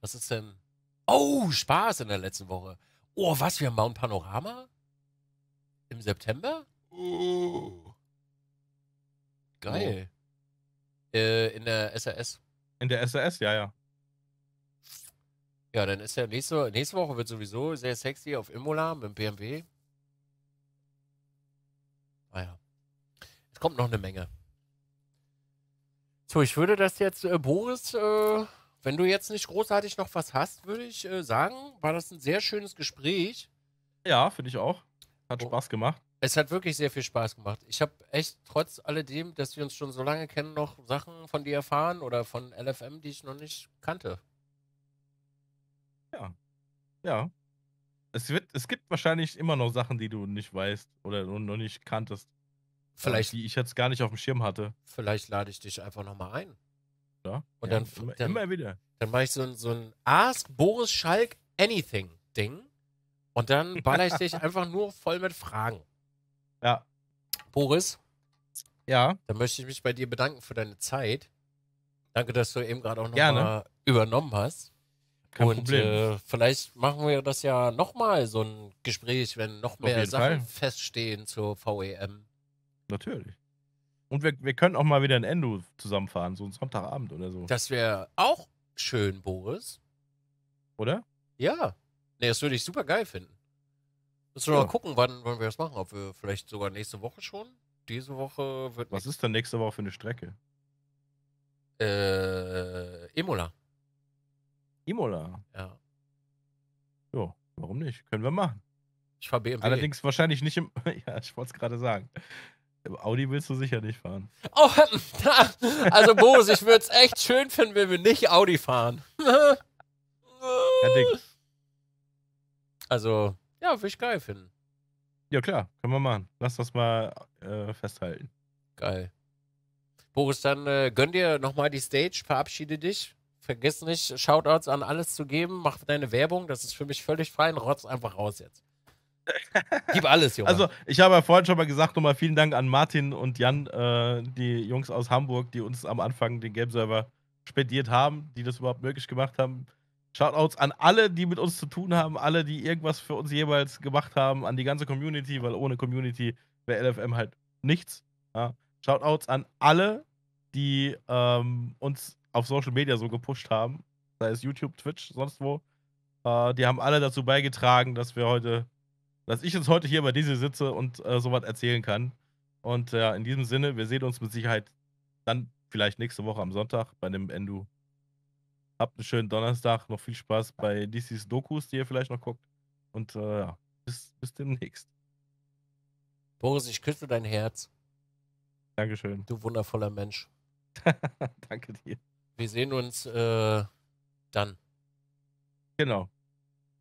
Was ist denn? Oh, Spaß in der letzten Woche. Oh, was? Wir haben Mount Panorama? Im September? Oh. Geil. Oh. Äh, in der SRS. In der SRS, ja, ja. Ja, dann ist ja nächste, nächste Woche wird sowieso sehr sexy auf Imola mit dem BMW. Naja. Ah es kommt noch eine Menge. So, ich würde das jetzt, äh, Boris, äh, wenn du jetzt nicht großartig noch was hast, würde ich äh, sagen, war das ein sehr schönes Gespräch. Ja, finde ich auch. Hat oh. Spaß gemacht. Es hat wirklich sehr viel Spaß gemacht. Ich habe echt trotz alledem, dass wir uns schon so lange kennen, noch Sachen von dir erfahren oder von LFM, die ich noch nicht kannte. Ja. Ja. Es, wird, es gibt wahrscheinlich immer noch Sachen, die du nicht weißt oder noch nicht kanntest. Äh, Vielleicht. Die ich jetzt gar nicht auf dem Schirm hatte. Vielleicht lade ich dich einfach nochmal ein. Ja. Und ja, dann, immer, dann, immer wieder. Dann mache ich so ein, so ein Ask Boris Schalk Anything Ding. Und dann baller ich dich einfach nur voll mit Fragen. Ja. Boris? Ja. Dann möchte ich mich bei dir bedanken für deine Zeit. Danke, dass du eben gerade auch nochmal übernommen hast. Kein und Problem. Äh, vielleicht machen wir das ja nochmal, so ein Gespräch, wenn noch mehr Sachen Fall. feststehen zur VEM. Natürlich. Und wir, wir können auch mal wieder ein Endo zusammenfahren, so ein Sonntagabend oder so. Das wäre auch schön, Boris. Oder? Ja. Nee, das würde ich super geil finden. Müssen wir ja. mal gucken, wann wollen wir das machen. Ob wir vielleicht sogar nächste Woche schon? Diese Woche wird. Was ist denn nächste Woche für eine Strecke? Äh, Emola. Imola. Ja. Jo, warum nicht? Können wir machen. Ich fahre BMW. Allerdings wahrscheinlich nicht im. ja, ich wollte es gerade sagen. Im Audi willst du sicher nicht fahren. Oh, also Boris, ich würde es echt schön finden, wenn wir nicht Audi fahren. ja, Ding. Also, ja, würde ich geil finden. Ja, klar, können wir machen. Lass das mal äh, festhalten. Geil. Boris, dann äh, gönn dir nochmal die Stage, verabschiede dich vergiss nicht, Shoutouts an alles zu geben. Mach deine Werbung. Das ist für mich völlig fein. rotz einfach raus jetzt. Gib alles, Junge. Also, ich habe ja vorhin schon mal gesagt, nochmal vielen Dank an Martin und Jan, äh, die Jungs aus Hamburg, die uns am Anfang den Game-Server spendiert haben, die das überhaupt möglich gemacht haben. Shoutouts an alle, die mit uns zu tun haben, alle, die irgendwas für uns jeweils gemacht haben, an die ganze Community, weil ohne Community wäre LFM halt nichts. Ja. Shoutouts an alle, die ähm, uns auf Social Media so gepusht haben, sei es YouTube, Twitch, sonst wo, äh, die haben alle dazu beigetragen, dass wir heute, dass ich jetzt heute hier bei diese sitze und äh, sowas erzählen kann. Und ja, in diesem Sinne, wir sehen uns mit Sicherheit dann vielleicht nächste Woche am Sonntag bei dem Endu. Habt einen schönen Donnerstag, noch viel Spaß bei DCs Dokus, die ihr vielleicht noch guckt. Und äh, bis, bis demnächst. Boris, ich küsse dein Herz. Dankeschön. Du wundervoller Mensch. Danke dir. Wir sehen uns äh, dann. Genau.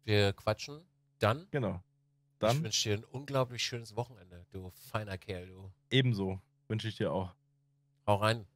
Wir quatschen dann. Genau. Dann. Ich wünsche dir ein unglaublich schönes Wochenende, du feiner Kerl, du. Ebenso. Wünsche ich dir auch. Hau rein.